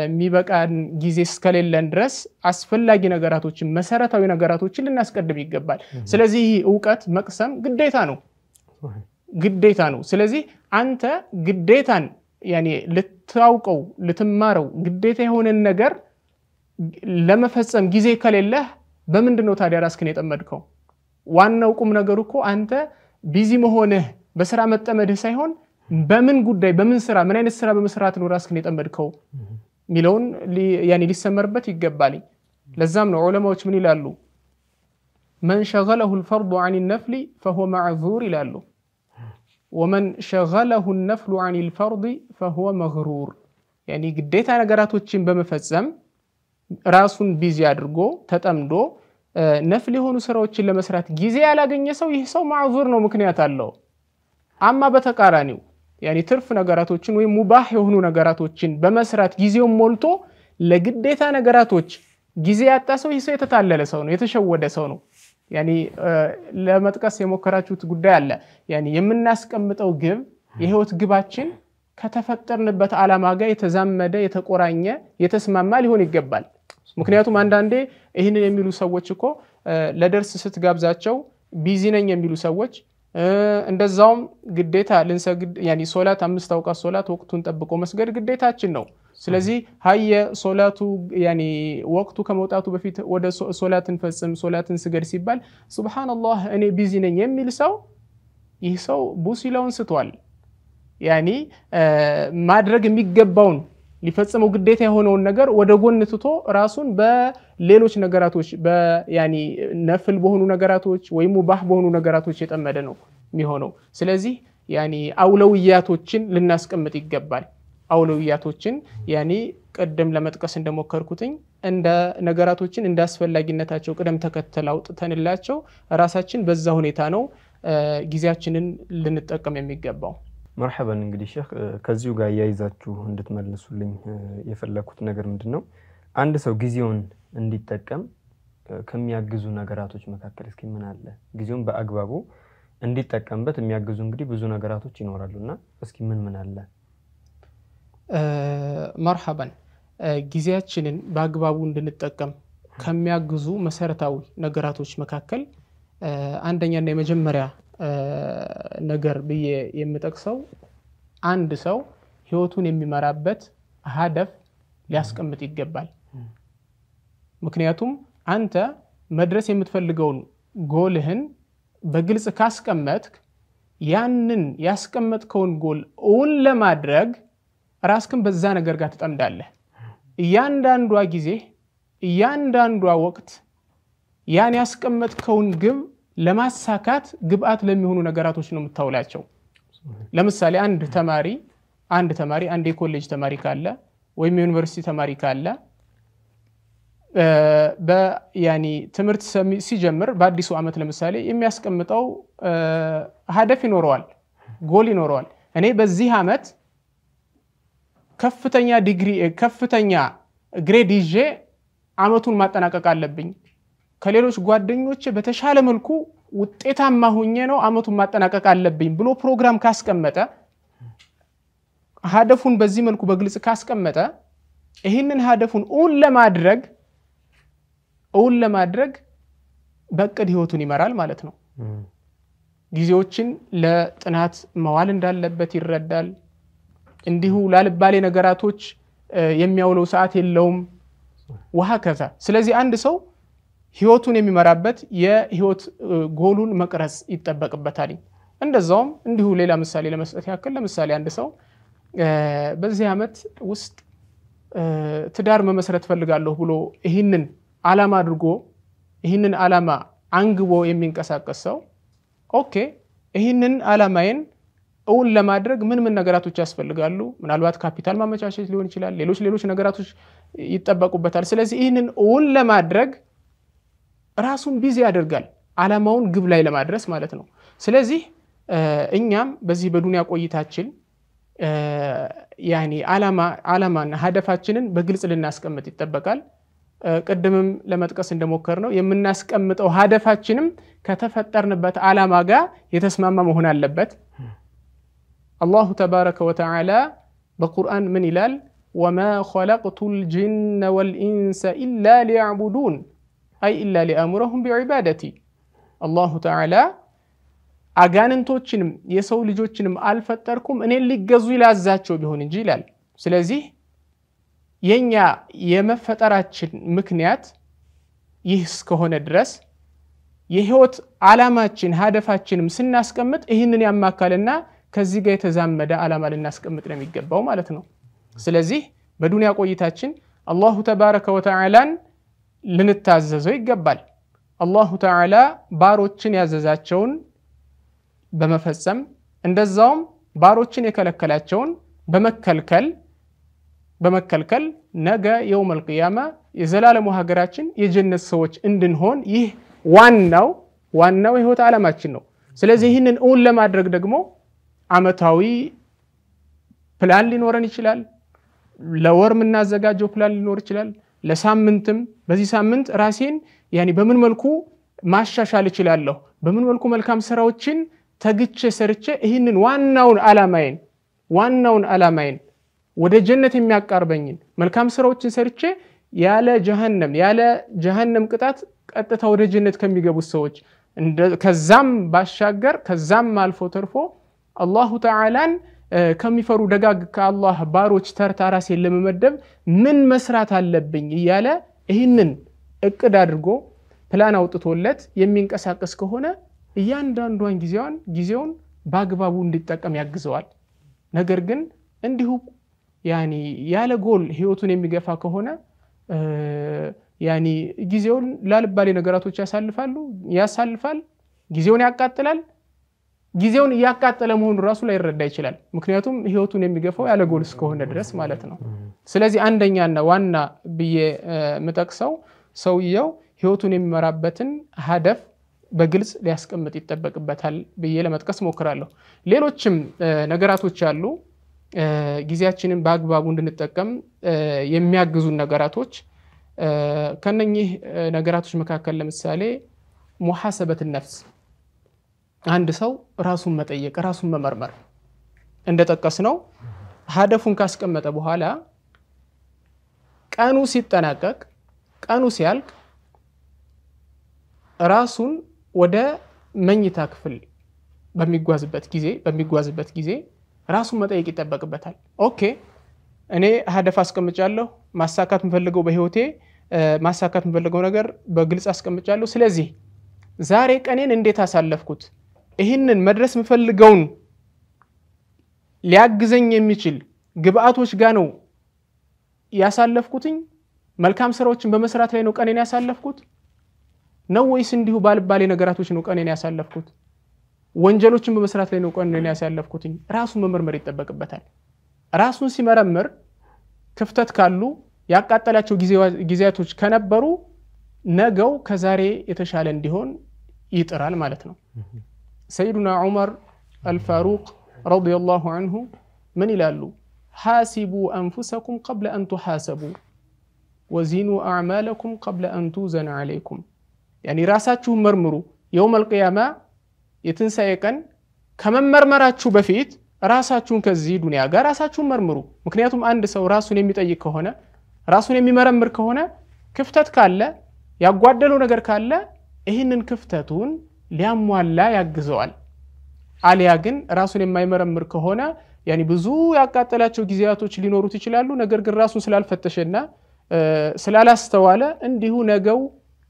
የሚበቃን ጊዜ እስከሌለን ድረስ አስፈላጊ ነገራቶችን፣ መሰረታዊ ነገራቶችን ልናስቀድም ይገባል። ስለዚህ ይህ እውቀት መቅሰም ግዴታ ነው ግዴታ ነው። ስለዚህ አንተ ግዴታን ያኔ ልታውቀው ልትማረው ግዴታ የሆነን ነገር ለመፈጸም ጊዜ ከሌለህ በምንድን ነው ታዲያ ራስክን የጠመድከው? ዋናው ቁም ነገሩ እኮ አንተ ቢዚ መሆንህ በስራ መጠመድህ ሳይሆን በምን ጉዳይ በምን ስራ ምን አይነት ስራ በመስራት ነው ራስክን የጠመድከው የሚለውን ያኔ ሊሰመርበት ይገባል። ለዛም ነው ዑለማዎች ምን ይላሉ? መን ሸገለሁ ልፈርዱ አን ነፍሊ ፈሁ ማዕዙር ይላሉ። ወመን ሸገለሁ ነፍሉ አን ልፈርድ ፈሁ መግሩር። ግዴታ ነገራቶችን በመፈጸም ራሱን ቢዚ አድርጎ ተጠምዶ ነፍል የሆኑ ስራዎችን ለመስራት ጊዜ ያላገኘ ሰው ይህ ሰው ማዕዙር ነው፣ ምክንያት አለው። አማ በተቃራኒው ያኔ ትርፍ ነገራቶችን ወይም ሙባህ የሆኑ ነገራቶችን በመስራት ጊዜውን ሞልቶ ለግዴታ ነገራቶች ጊዜ ያጣ ሰው ይህ ሰው የተታለለ ሰው ነው፣ የተሸወደ ሰው ነው። ያኔ ለመጥቀስ የሞከራችሁት ጉዳይ አለ። ያኔ የምናስቀምጠው ግብ የህይወት ግባችን ከተፈጠርንበት ዓላማ ጋር የተዛመደ የተቆራኘ የተስማማ ሊሆን ይገባል። ምክንያቱም አንዳንዴ ይህንን የሚሉ ሰዎች እኮ ለደርስ ስትጋብዛቸው ቢዚ ነኝ የሚሉ ሰዎች እንደዛውም ግዴታ ልንሰግድ ሶላት አምስት አውቃት ሶላት ወቅቱን ጠብቆ መስገድ ግዴታችን ነው። ስለዚህ ሀየ ሶላቱ ወቅቱ ከመውጣቱ በፊት ወደ ሶላትን ፈጽም ሶላትን ስገድ ሲባል ሱብሃነላህ እኔ ቢዚ ነኝ የሚል ሰው ይህ ሰው ቡሲለውን ስቷል። ያኒ ማድረግ የሚገባውን ሊፈጽመው ግዴታ የሆነውን ነገር ወደ ጎን ትቶ ራሱን በሌሎች ነገራቶች ነፍል በሆኑ ነገራቶች ወይም ባህ በሆኑ ነገራቶች የጠመደ ነው የሚሆነው። ስለዚህ አውለውያቶችን ልናስቀምጥ ይገባል። አውለውያቶችን ቅድም ለመጥቀስ እንደሞከርኩትኝ እንደ ነገራቶችን እንደ አስፈላጊነታቸው ቅደም ተከተል አውጥተንላቸው ራሳችን በዛ ሁኔታ ነው ጊዜያችንን ልንጠቀም የሚገባው። መርሐበን እንግዲህ ሼህ ከዚሁ ጋር እያይዛችሁ እንድትመልሱልኝ የፈለኩት ነገር ምንድን ነው፣ አንድ ሰው ጊዜውን እንዲጠቀም ከሚያግዙ ነገራቶች መካከል እስኪ ምን አለ? ጊዜውን በአግባቡ እንዲጠቀምበት የሚያግዙ እንግዲህ ብዙ ነገራቶች ይኖራሉ እና እስኪ ምን ምን አለ? መርሐበን ጊዜያችንን በአግባቡ እንድንጠቀም ከሚያግዙ መሰረታዊ ነገራቶች መካከል አንደኛና የመጀመሪያ ነገር ብዬ የምጠቅሰው አንድ ሰው ህይወቱን የሚመራበት ሀደፍ ሊያስቀምጥ ይገባል። ምክንያቱም አንተ መድረስ የምትፈልገውን ጎልህን በግልጽ ካስቀመጥክ ያንን ያስቀመጥከውን ጎል እውን ለማድረግ ራስክን በዛ ነገር ጋር ትጠምዳለህ። እያንዳንዷ ጊዜ፣ እያንዳንዷ ወቅት ያን ያስቀመጥከውን ግብ ለማሳካት ግብአት ለሚሆኑ ነገራቶች ነው የምታውላቸው። ለምሳሌ አንድ ተማሪ አንድ ተማሪ አንድ የኮሌጅ ተማሪ ካለ ወይም የዩኒቨርሲቲ ተማሪ ካለ ትምህርት ሲጀምር በአዲሱ ዓመት ለምሳሌ የሚያስቀምጠው ሀደፍ ይኖረዋል፣ ጎል ይኖረዋል። እኔ በዚህ ዓመት ከፍተኛ ዲግሪ ከፍተኛ ግሬድ ይዤ ዓመቱን ማጠናቀቅ አለብኝ ከሌሎች ጓደኞች በተሻለ መልኩ ውጤታማ ሁኜ ነው አመቱን ማጠናቀቅ አለብኝ ብሎ ፕሮግራም ካስቀመጠ ሀደፉን በዚህ መልኩ በግልጽ ካስቀመጠ ይህንን ሀደፉን እውን ለማድረግ እውን ለማድረግ በእቅድ ህይወቱን ይመራል ማለት ነው። ጊዜዎችን ለጥናት መዋል እንዳለበት ይረዳል። እንዲሁ ላልባሌ ነገራቶች የሚያውለው ሰዓት የለውም ውሃ ከዛ። ስለዚህ አንድ ሰው ህይወቱን የሚመራበት የህይወት ጎሉን መቅረጽ ይጠበቅበታል። እንደዛውም እንዲሁ ሌላ ምሳሌ ለመስጠት ያክል ለምሳሌ አንድ ሰው በዚህ ዓመት ውስጥ ትዳር መመስረት ፈልጋለሁ ብሎ ይህንን አላማ አድርጎ ይህንን አላማ አንግቦ የሚንቀሳቀስ ሰው ኦኬ፣ ይህንን አላማዬን እውን ለማድረግ ምን ምን ነገራቶች ያስፈልጋሉ? ምናልባት ካፒታል ማመቻቸት ሊሆን ይችላል። ሌሎች ሌሎች ነገራቶች ይጠበቁበታል። ስለዚህ ይህንን እውን ለማድረግ ራሱን ቢዚ ያደርጋል አላማውን ግብ ላይ ለማድረስ ማለት ነው። ስለዚህ እኛም በዚህ በዱንያ ቆይታችን ያኔ አላማና ሀደፋችንን በግልጽ ልናስቀምጥ ይጠበቃል። ቅድምም ለመጥቀስ እንደሞከር ነው የምናስቀምጠው ሀደፋችንም ከተፈጠርንበት አላማ ጋር የተስማማ መሆን አለበት። አላሁ ተባረከ ወተዓላ በቁርአን ምን ይላል? ወማ ኸለቅቱ ልጅነ ወልኢንሰ ኢላ ሊያዕቡዱን አይ ኢላ ሊአሙረሁም ቢዕባደቲ አላሁ ተዓላ አጋንንቶችንም የሰው ልጆችንም አልፈጠርኩም እኔን ሊገዙ ይላዛቸው ቢሆን እንጂ ይላል። ስለዚህ የእኛ የመፈጠራችን ምክንያት ይህ እስከሆነ ድረስ የህይወት ዓላማችን ሀደፋችንም ስናስቀምጥ ይህንን ያማካልና ከዚህ ጋር የተዛመደ ዓላማ ልናስቀምጥ ነው የሚገባው ማለት ነው። ስለዚህ በዱንያ ቆይታችን አላሁ ተባረከ ወተዓላን ልንታዘዘው ይገባል። አላሁ ተዓላ ባሮችን ያዘዛቸውን በመፈጸም እንደዛውም ባሮችን የከለከላቸውን በመከልከል በመከልከል ነገ የውም አልቅያማ የዘላለሙ ሀገራችን የጀነት ሰዎች እንድንሆን ይህ ዋናው ዋናው የህይወት ዓላማችን ነው። ስለዚህ ይህንን እውን ለማድረግ ደግሞ አመታዊ ፕላን ሊኖረን ይችላል። ለወር የምናዘጋጀው ፕላን ሊኖር ይችላል። ለሳምንትም በዚህ ሳምንት ራሴን ያኔ በምን መልኩ ማሻሻል እችላለሁ፣ በምን መልኩ መልካም ስራዎችን ተግቼ ሰርቼ ይህንን ዋናውን አላማዬን ዋናውን አላማይን ወደ ጀነት የሚያቃርበኝን መልካም ስራዎችን ሰርቼ ያለ ጀሃነም ያለ ጀሀነም ቅጣት ቀጥታ ወደ ጀነት ከሚገቡት ሰዎች ከዛም ባሻገር ከዛም አልፎ ተርፎ አላሁ ተዓላን ከሚፈሩ ደጋግ ከአላህ ባሮች ተርታ ራሴን ለመመደብ ምን መስራት አለብኝ እያለ ይህንን እቅድ አድርጎ ፕላን አውጥቶለት የሚንቀሳቀስ ከሆነ እያንዳንዷን ጊዜዋን ጊዜውን በአግባቡ እንዲጠቀም ያግዘዋል። ነገር ግን እንዲሁ ያለ ጎል ህይወቱን የሚገፋ ከሆነ ጊዜውን ላልባሌ ነገራቶች ያሳልፋሉ ያሳልፋል፣ ጊዜውን ያቃጥላል። ጊዜውን እያቃጠለ መሆኑ ራሱ ላይ ላይረዳ ይችላል። ምክንያቱም ህይወቱን የሚገፋው ያለ ጎል እስከሆነ ድረስ ማለት ነው። ስለዚህ አንደኛና ዋና ብዬ የምጠቅሰው ሰውየው ህይወቱን የሚመራበትን ሀደፍ በግልጽ ሊያስቀምጥ ይጠበቅበታል ብዬ ለመጥቀስ ሞክራለሁ። ሌሎችም ነገራቶች አሉ። ጊዜያችንን በአግባቡ እንድንጠቀም የሚያግዙን ነገራቶች ከነኚህ ነገራቶች መካከል ለምሳሌ ሙሐሰበት ነፍስ አንድ ሰው ራሱን መጠየቅ፣ ራሱን መመርመር እንደጠቀስ ነው። ሀደፉን ካስቀመጠ በኋላ ቀኑ ሲጠናቀቅ፣ ቀኑ ሲያልቅ ራሱን ወደ መኝታ ክፍል በሚጓዝበት ጊዜ በሚጓዝበት ጊዜ ራሱን መጠየቅ ይጠበቅበታል። ኦኬ እኔ ሀደፍ አስቀምጫለሁ። ማሳካት የምፈልገው በህይወቴ ማሳካት የምፈልገው ነገር በግልጽ አስቀምጫለሁ። ስለዚህ ዛሬ ቀኔን እንዴት አሳለፍኩት? ይህንን መድረስ የምፈልገውን ሊያግዘኝ የሚችል ግብአቶች ጋር ነው ያሳለፍኩትኝ? መልካም ስራዎችን በመስራት ላይ ነው ቀኔን ያሳለፍኩት ነው ወይስ እንዲሁ ባልባሌ ነገራቶች ነው ቀኔን ያሳለፍኩት? ወንጀሎችን በመስራት ላይ ነው ቀኔን ያሳለፍኩትኝ? ራሱን መመርመር ይጠበቅበታል። ራሱን ሲመረምር ክፍተት ካሉ ያቃጠላቸው ጊዜያቶች ከነበሩ ነገው ከዛሬ የተሻለ እንዲሆን ይጥራል ማለት ነው። سيدنا عمر الفاروق رضي الله عنه من إلى له حاسبوا أنفسكم قبل أن تحاسبوا وزينوا أعمالكم قبل أن توزن عليكم يعني راساتكم مرمرو يوم القيامة يتنسيقا كما مرمراتكم بفيت راساتكم كزيدون يعني راساتكم مرمروا مكنياتهم عند سو راسون يميتأيك هنا راسون يميمرمر كهنا كفتت كالة يقعد دلو نقر كالة إهنن كفتتون ሊያሟላ ያግዘዋል። አሊያ ግን ራሱን የማይመረምር ከሆነ ብዙ ያቃጠላቸው ጊዜያቶች ሊኖሩት ይችላሉ። ነገር ግን ራሱን ስላልፈተሸና ስላላስተዋለ እንዲሁ ነገው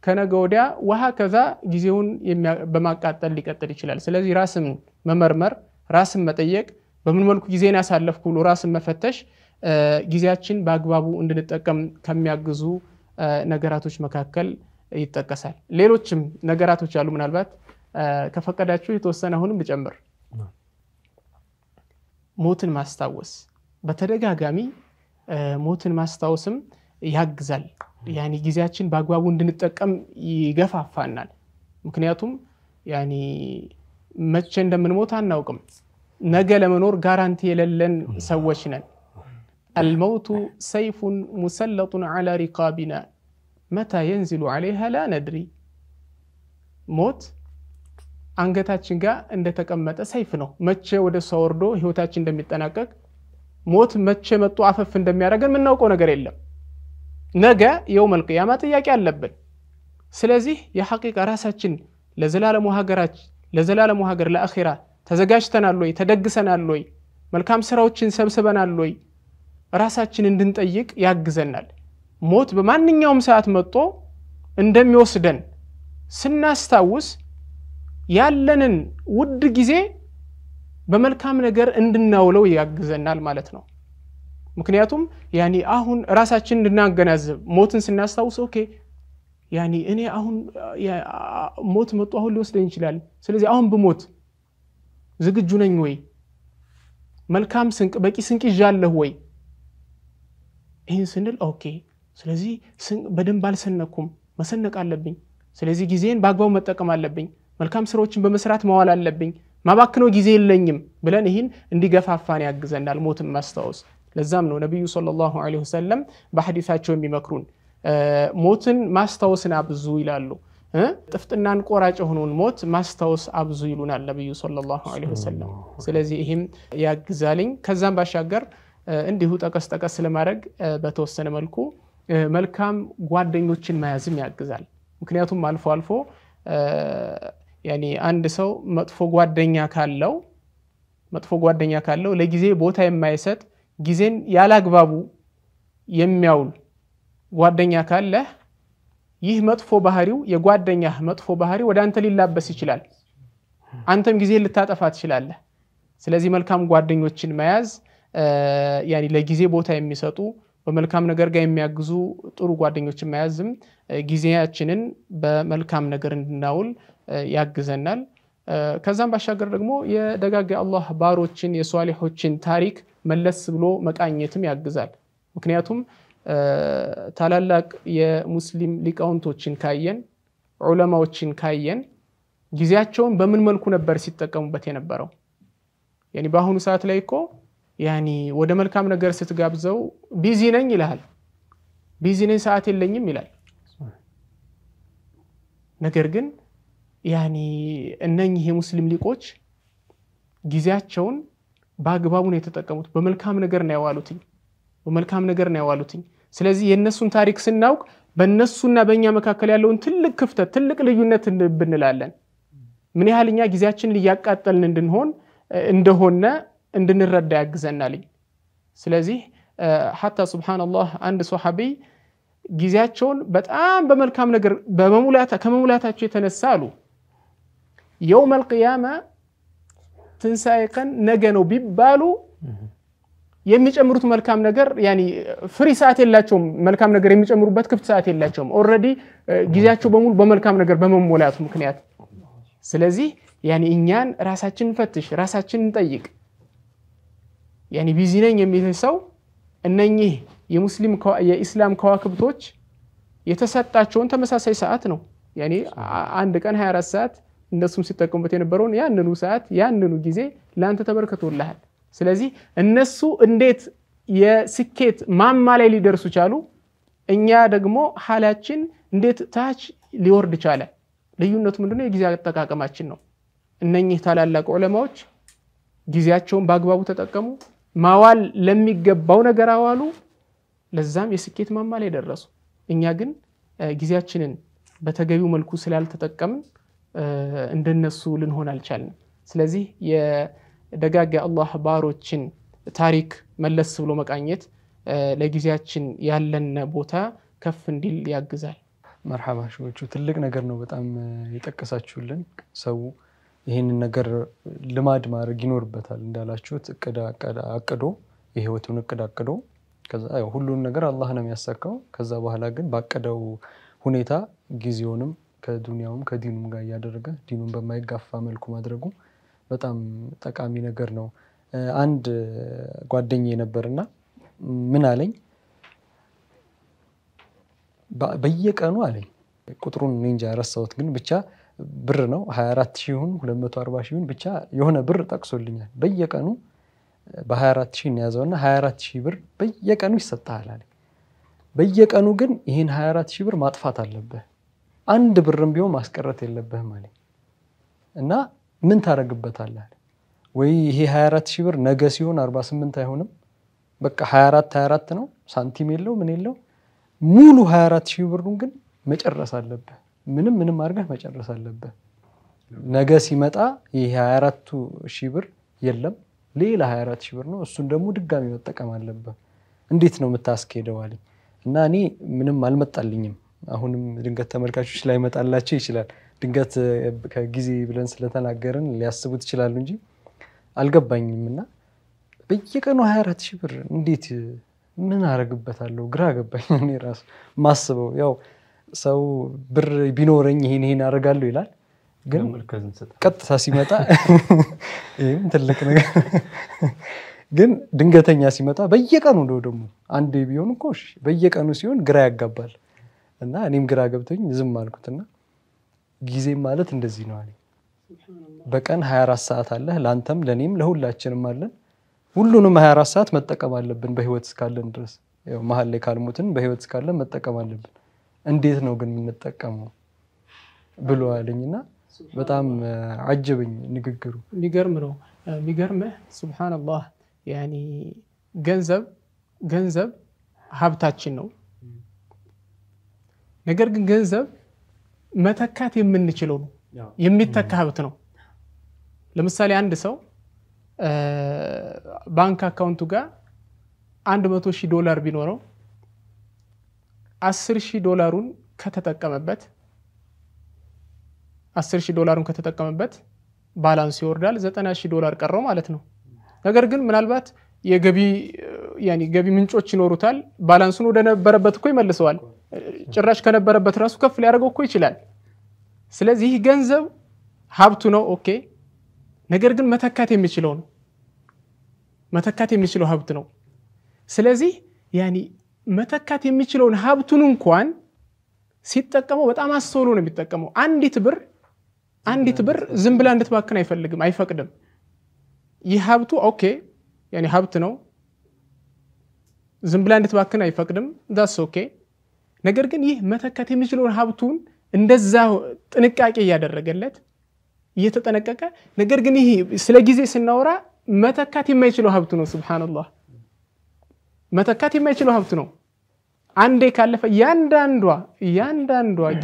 ከነገ ወዲያ ውሃ ከዛ ጊዜውን በማቃጠል ሊቀጥል ይችላል። ስለዚህ ራስን መመርመር፣ ራስን መጠየቅ፣ በምን መልኩ ጊዜን ያሳለፍኩ ብሎ ራስን መፈተሽ ጊዜያችን በአግባቡ እንድንጠቀም ከሚያግዙ ነገራቶች መካከል ይጠቀሳል። ሌሎችም ነገራቶች አሉ ምናልባት ከፈቀዳችሁ የተወሰነ አሁንም ብጨምር ሞትን ማስታወስ በተደጋጋሚ ሞትን ማስታወስም ያግዛል። ያኒ ጊዜያችን በአግባቡ እንድንጠቀም ይገፋፋናል። ምክንያቱም ያኒ መቼ እንደምንሞት አናውቅም። ነገ ለመኖር ጋራንቲ የሌለን ሰዎች ነን። አልመውቱ ሰይፉን ሙሰለጡን ዐላ ሪቃቢና መታ የንዝሉ ዐለይሃ ላ ነድሪ ሞት አንገታችን ጋር እንደተቀመጠ ሰይፍ ነው። መቼ ወደ ሰው ወርዶ ህይወታችን እንደሚጠናቀቅ ሞት መቼ መጡ አፈፍ እንደሚያደርገን የምናውቀው ነገር የለም። ነገ የውመል ቅያማ ጥያቄ አለብን። ስለዚህ የሐቂቃ ራሳችን ለዘላለሙ ሀገራች ለዘላለሙ ሀገር ለአኼራ ተዘጋጅተናል ወይ? ተደግሰናል ወይ? መልካም ስራዎችን ሰብስበናል ወይ? ራሳችን እንድንጠይቅ ያግዘናል። ሞት በማንኛውም ሰዓት መጦ እንደሚወስደን ስናስታውስ ያለንን ውድ ጊዜ በመልካም ነገር እንድናውለው ያግዘናል ማለት ነው። ምክንያቱም ያኒ አሁን ራሳችን እንድናገናዝብ ሞትን ስናስታውስ ኦኬ ያኒ እኔ አሁን ሞት መጡ አሁን ሊወስደኝ ይችላል። ስለዚህ አሁን ብሞት ዝግጁ ነኝ ወይ? መልካም ስንቅ በቂ ስንቅ ይዣለሁ ወይ? ይህን ስንል ኦኬ ስለዚህ በደንብ አልሰነኩም፣ መሰነቅ አለብኝ። ስለዚህ ጊዜን በአግባቡ መጠቀም አለብኝ። መልካም ስራዎችን በመስራት መዋል አለብኝ፣ ማባክነው ጊዜ የለኝም ብለን ይህን እንዲገፋፋን ያግዘናል ሞትን ማስታወስ። ለዛም ነው ነቢዩ ሰለላሁ ዐለይሂ ወሰለም በሐዲሳቸው የሚመክሩን ሞትን ማስታወስን አብዙ ይላሉ። ጥፍጥናን ቆራጭ የሆነውን ሞት ማስታወስ አብዙ ይሉናል ነቢዩ ሰለላሁ ዐለይሂ ወሰለም። ስለዚህ ይህም ያግዛልኝ። ከዛም ባሻገር እንዲሁ ጠቀስ ጠቀስ ለማድረግ በተወሰነ መልኩ መልካም ጓደኞችን መያዝም ያግዛል። ምክንያቱም አልፎ አልፎ ያኔ አንድ ሰው መጥፎ ጓደኛ ካለው መጥፎ ጓደኛ ካለው ለጊዜ ቦታ የማይሰጥ ጊዜን ያላግባቡ የሚያውል ጓደኛ ካለህ ይህ መጥፎ ባህሪው የጓደኛህ መጥፎ ባህሪ ወደ አንተ ሊላበስ ይችላል። አንተም ጊዜ ልታጠፋ ትችላለህ። ስለዚህ መልካም ጓደኞችን መያዝ ያኔ ለጊዜ ቦታ የሚሰጡ በመልካም ነገር ጋር የሚያግዙ ጥሩ ጓደኞችን መያዝም ጊዜያችንን በመልካም ነገር እንድናውል ያግዘናል። ከዛም ባሻገር ደግሞ የደጋግ አላህ ባሮችን የሷሊሖችን ታሪክ መለስ ብሎ መቃኘትም ያግዛል። ምክንያቱም ታላላቅ የሙስሊም ሊቃውንቶችን ካየን፣ ዑለማዎችን ካየን ጊዜያቸውን በምን መልኩ ነበር ሲጠቀሙበት የነበረው? ያኒ በአሁኑ ሰዓት ላይ እኮ ያኒ ወደ መልካም ነገር ስትጋብዘው ቢዚ ነኝ ይልሃል። ቢዚ ነኝ ሰዓት የለኝም ይላል። ነገር ግን ያኔ እነኚህ የሙስሊም ሊቆች ጊዜያቸውን በአግባቡ ነው የተጠቀሙት። በመልካም ነገር ነው ያዋሉትኝ በመልካም ነገር ነው ያዋሉትኝ። ስለዚህ የእነሱን ታሪክ ስናውቅ በእነሱና በእኛ መካከል ያለውን ትልቅ ክፍተት፣ ትልቅ ልዩነት ብንላለን ምን ያህል እኛ ጊዜያችንን እያቃጠልን እንድንሆን እንደሆነ እንድንረዳ ያግዘናልኝ። ስለዚህ ሐታ ሱብሓነላህ አንድ ሶሓቢ ጊዜያቸውን በጣም በመልካም ነገር ከመሙላታቸው የተነሳ አሉ የውመል ቅያማ ትንሣኤ ቀን ነገ ነው ቢባሉ የሚጨምሩት መልካም ነገር ያኒ ፍሪ ሰዓት የላቸውም። መልካም ነገር የሚጨምሩበት ክፍት ሰዓት የላቸውም። ኦልሬዲ ጊዜያቸው በሙሉ በመልካም ነገር በመሞላቱ ምክንያት ስለዚህ ያኒ እኛን ራሳችን እንፈትሽ፣ ራሳችን እንጠይቅ። ያኒ ቢዚ ነኝ የሚል ሰው እነኚህ የሙስሊም የኢስላም ከዋክብቶች የተሰጣቸውን ተመሳሳይ ሰዓት ነው። ያኒ አንድ ቀን 24 ሰዓት እነሱም ሲጠቀሙበት የነበረውን ያንኑ ሰዓት ያንኑ ጊዜ ለአንተ ተበርክቶልሃል። ስለዚህ እነሱ እንዴት የስኬት ማማ ላይ ሊደርሱ ቻሉ? እኛ ደግሞ ሀላችን እንዴት ታች ሊወርድ ቻለ? ልዩነቱ ምንድነው? የጊዜ አጠቃቀማችን ነው። እነኚህ ታላላቅ ዑለማዎች ጊዜያቸውን በአግባቡ ተጠቀሙ፣ ማዋል ለሚገባው ነገር አዋሉ፣ ለዛም የስኬት ማማ ላይ ደረሱ። እኛ ግን ጊዜያችንን በተገቢው መልኩ ስላልተጠቀምን እንደነሱ ልንሆን አልቻልንም። ስለዚህ የደጋግ የአላህ ባሮችን ታሪክ መለስ ብሎ መቃኘት ለጊዜያችን ያለን ቦታ ከፍ እንዲል ያግዛል። መርሓባ ሾቹ ትልቅ ነገር ነው በጣም የጠቀሳችሁልን። ሰው ይህንን ነገር ልማድ ማድረግ ይኖርበታል እንዳላችሁት አቅዶ የህይወቱን እቅድ አቅዶ ሁሉን ነገር አላህ ነው የሚያሳካው። ከዛ በኋላ ግን ባቀደው ሁኔታ ጊዜውንም ከዱኒያውም ከዲኑም ጋር እያደረገ ዲኑን በማይጋፋ መልኩ ማድረጉ በጣም ጠቃሚ ነገር ነው። አንድ ጓደኛዬ ነበርና ምን አለኝ በየቀኑ አለኝ ቁጥሩን እኔ እንጃ ረሳሁት፣ ግን ብቻ ብር ነው 24 ሺህ 240 ሺህ ብቻ የሆነ ብር ጠቅሶልኛል። በየቀኑ በ24 ሺህ እንያዘውና 24 ሺህ ብር በየቀኑ ይሰጥሃል አለኝ። በየቀኑ ግን ይህን 24 ሺ ብር ማጥፋት አለብህ አንድ ብርም ቢሆን ማስቀረት የለብህም አለኝ እና ምን ታደርግበታለህ ወይ ይሄ 24 ሺህ ብር ነገ ሲሆን 48 አይሆንም በቃ 24 24 ነው ሳንቲም የለው ምን የለው ሙሉ 24 ሺህ ብሩን ግን መጨረስ አለብህ ምንም ምንም አድርገህ መጨረስ አለብህ ነገ ሲመጣ ይህ 24 ሺህ ብር የለም ሌላ 24 ሺህ ብር ነው እሱን ደግሞ ድጋሚ መጠቀም አለብህ እንዴት ነው የምታስኬደው አለኝ እና እኔ ምንም አልመጣልኝም አሁንም ድንገት ተመልካቾች ላይመጣላቸው ይችላል። ድንገት ከጊዜ ብለን ስለተናገርን ሊያስቡት ይችላሉ እንጂ አልገባኝም እና በየቀኑ 24 ሺህ ብር እንዴት ምን አረግበታለሁ? ግራ ገባኝ። እኔ ራሱ ማስበው ያው ሰው ብር ቢኖረኝ ይሄን ይሄን አደርጋለሁ ይላል፣ ግን ቀጥታ ሲመጣ ይህም ትልቅ ነገር ግን ድንገተኛ ሲመጣ በየቀኑ ነው ደግሞ አንዴ ቢሆን እኮ በየቀኑ ሲሆን ግራ ያጋባል። እና እኔም ግራ ገብቶኝ ዝም አልኩትና ጊዜ ማለት እንደዚህ ነው አለኝ። በቀን 24 ሰዓት አለህ፣ ለአንተም ለእኔም ለሁላችንም አለን። ሁሉንም 24 ሰዓት መጠቀም አለብን በህይወት እስካለን ድረስ። ያው መሀል ላይ ካልሞትን በህይወት እስካለን መጠቀም አለብን። እንዴት ነው ግን የምንጠቀመው ብሎ አለኝና በጣም አጀበኝ ንግግሩ። የሚገርም ነው የሚገርምህ። ሱብሃነላህ ያኒ ገንዘብ ገንዘብ ሀብታችን ነው ነገር ግን ገንዘብ መተካት የምንችለው ነው፣ የሚተካ ሀብት ነው። ለምሳሌ አንድ ሰው ባንክ አካውንቱ ጋር አንድ መቶ ሺህ ዶላር ቢኖረው አስር ሺህ ዶላሩን ከተጠቀመበት አስር ሺህ ዶላሩን ከተጠቀመበት ባላንስ ይወርዳል። ዘጠና ሺህ ዶላር ቀረው ማለት ነው። ነገር ግን ምናልባት የገቢ ገቢ ምንጮች ይኖሩታል። ባላንሱን ወደ ነበረበት እኮ ይመልሰዋል። ጭራሽ ከነበረበት ራሱ ከፍ ሊያደርገው እኮ ይችላል። ስለዚህ ይህ ገንዘብ ሀብቱ ነው ኦኬ። ነገር ግን መተካት የሚችለው ነው መተካት የሚችለው ሀብት ነው። ስለዚህ ያኒ መተካት የሚችለውን ሀብቱን እንኳን ሲጠቀመው በጣም አስተውሎ ነው የሚጠቀመው። አንዲት ብር አንዲት ብር ዝም ብላ እንድትባክን አይፈልግም፣ አይፈቅድም። ይህ ሀብቱ ኦኬ ሀብት ነው፣ ዝም ብላ እንድትባክን አይፈቅድም። ዳስ ኦኬ ነገር ግን ይህ መተካት የሚችለውን ሀብቱን እንደዛ ጥንቃቄ እያደረገለት እየተጠነቀቀ ነገር ግን ይህ ስለ ጊዜ ስናወራ መተካት የማይችለው ሀብት ነው። ስብሓንላህ መተካት የማይችለው ሀብት ነው። አንዴ ካለፈ እያንዳንዷ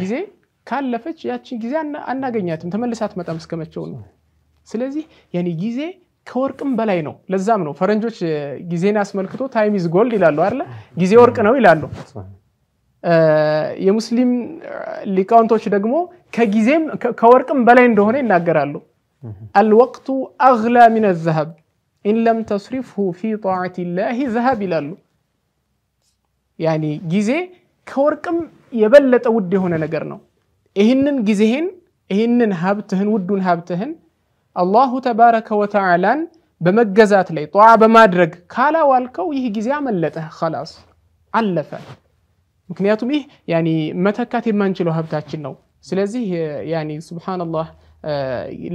ጊዜ ካለፈች ያችን ጊዜ አናገኛትም፣ ተመልሳት መጣም እስከመቼው ነው። ስለዚህ ያኔ ጊዜ ከወርቅም በላይ ነው። ለዛም ነው ፈረንጆች ጊዜን አስመልክቶ ታይም ኢዝ ጎልድ ይላሉ አለ ጊዜ ወርቅ ነው ይላሉ። የሙስሊም ሊቃውንቶች ደግሞ ከጊዜም ከወርቅም በላይ እንደሆነ ይናገራሉ። አልወቅቱ አግላ ሚነ ዘሀብ ኢን ለም ተስሪፍሁ ፊ ጣዓቲ ላሂ ዘሀብ ይላሉ። ያኒ ጊዜ ከወርቅም የበለጠ ውድ የሆነ ነገር ነው። ይህንን ጊዜህን ይህንን ሀብትህን ውዱን ሀብትህን አላሁ ተባረከ ወተዓላን በመገዛት ላይ ጧዓ በማድረግ ካላዋልከው ይህ ጊዜ አመለጠህ። ከላስ አለፈ። ምክንያቱም ይህ ያኒ መተካት የማንችለው ሀብታችን ነው። ስለዚህ ያኒ ሱብሃነላህ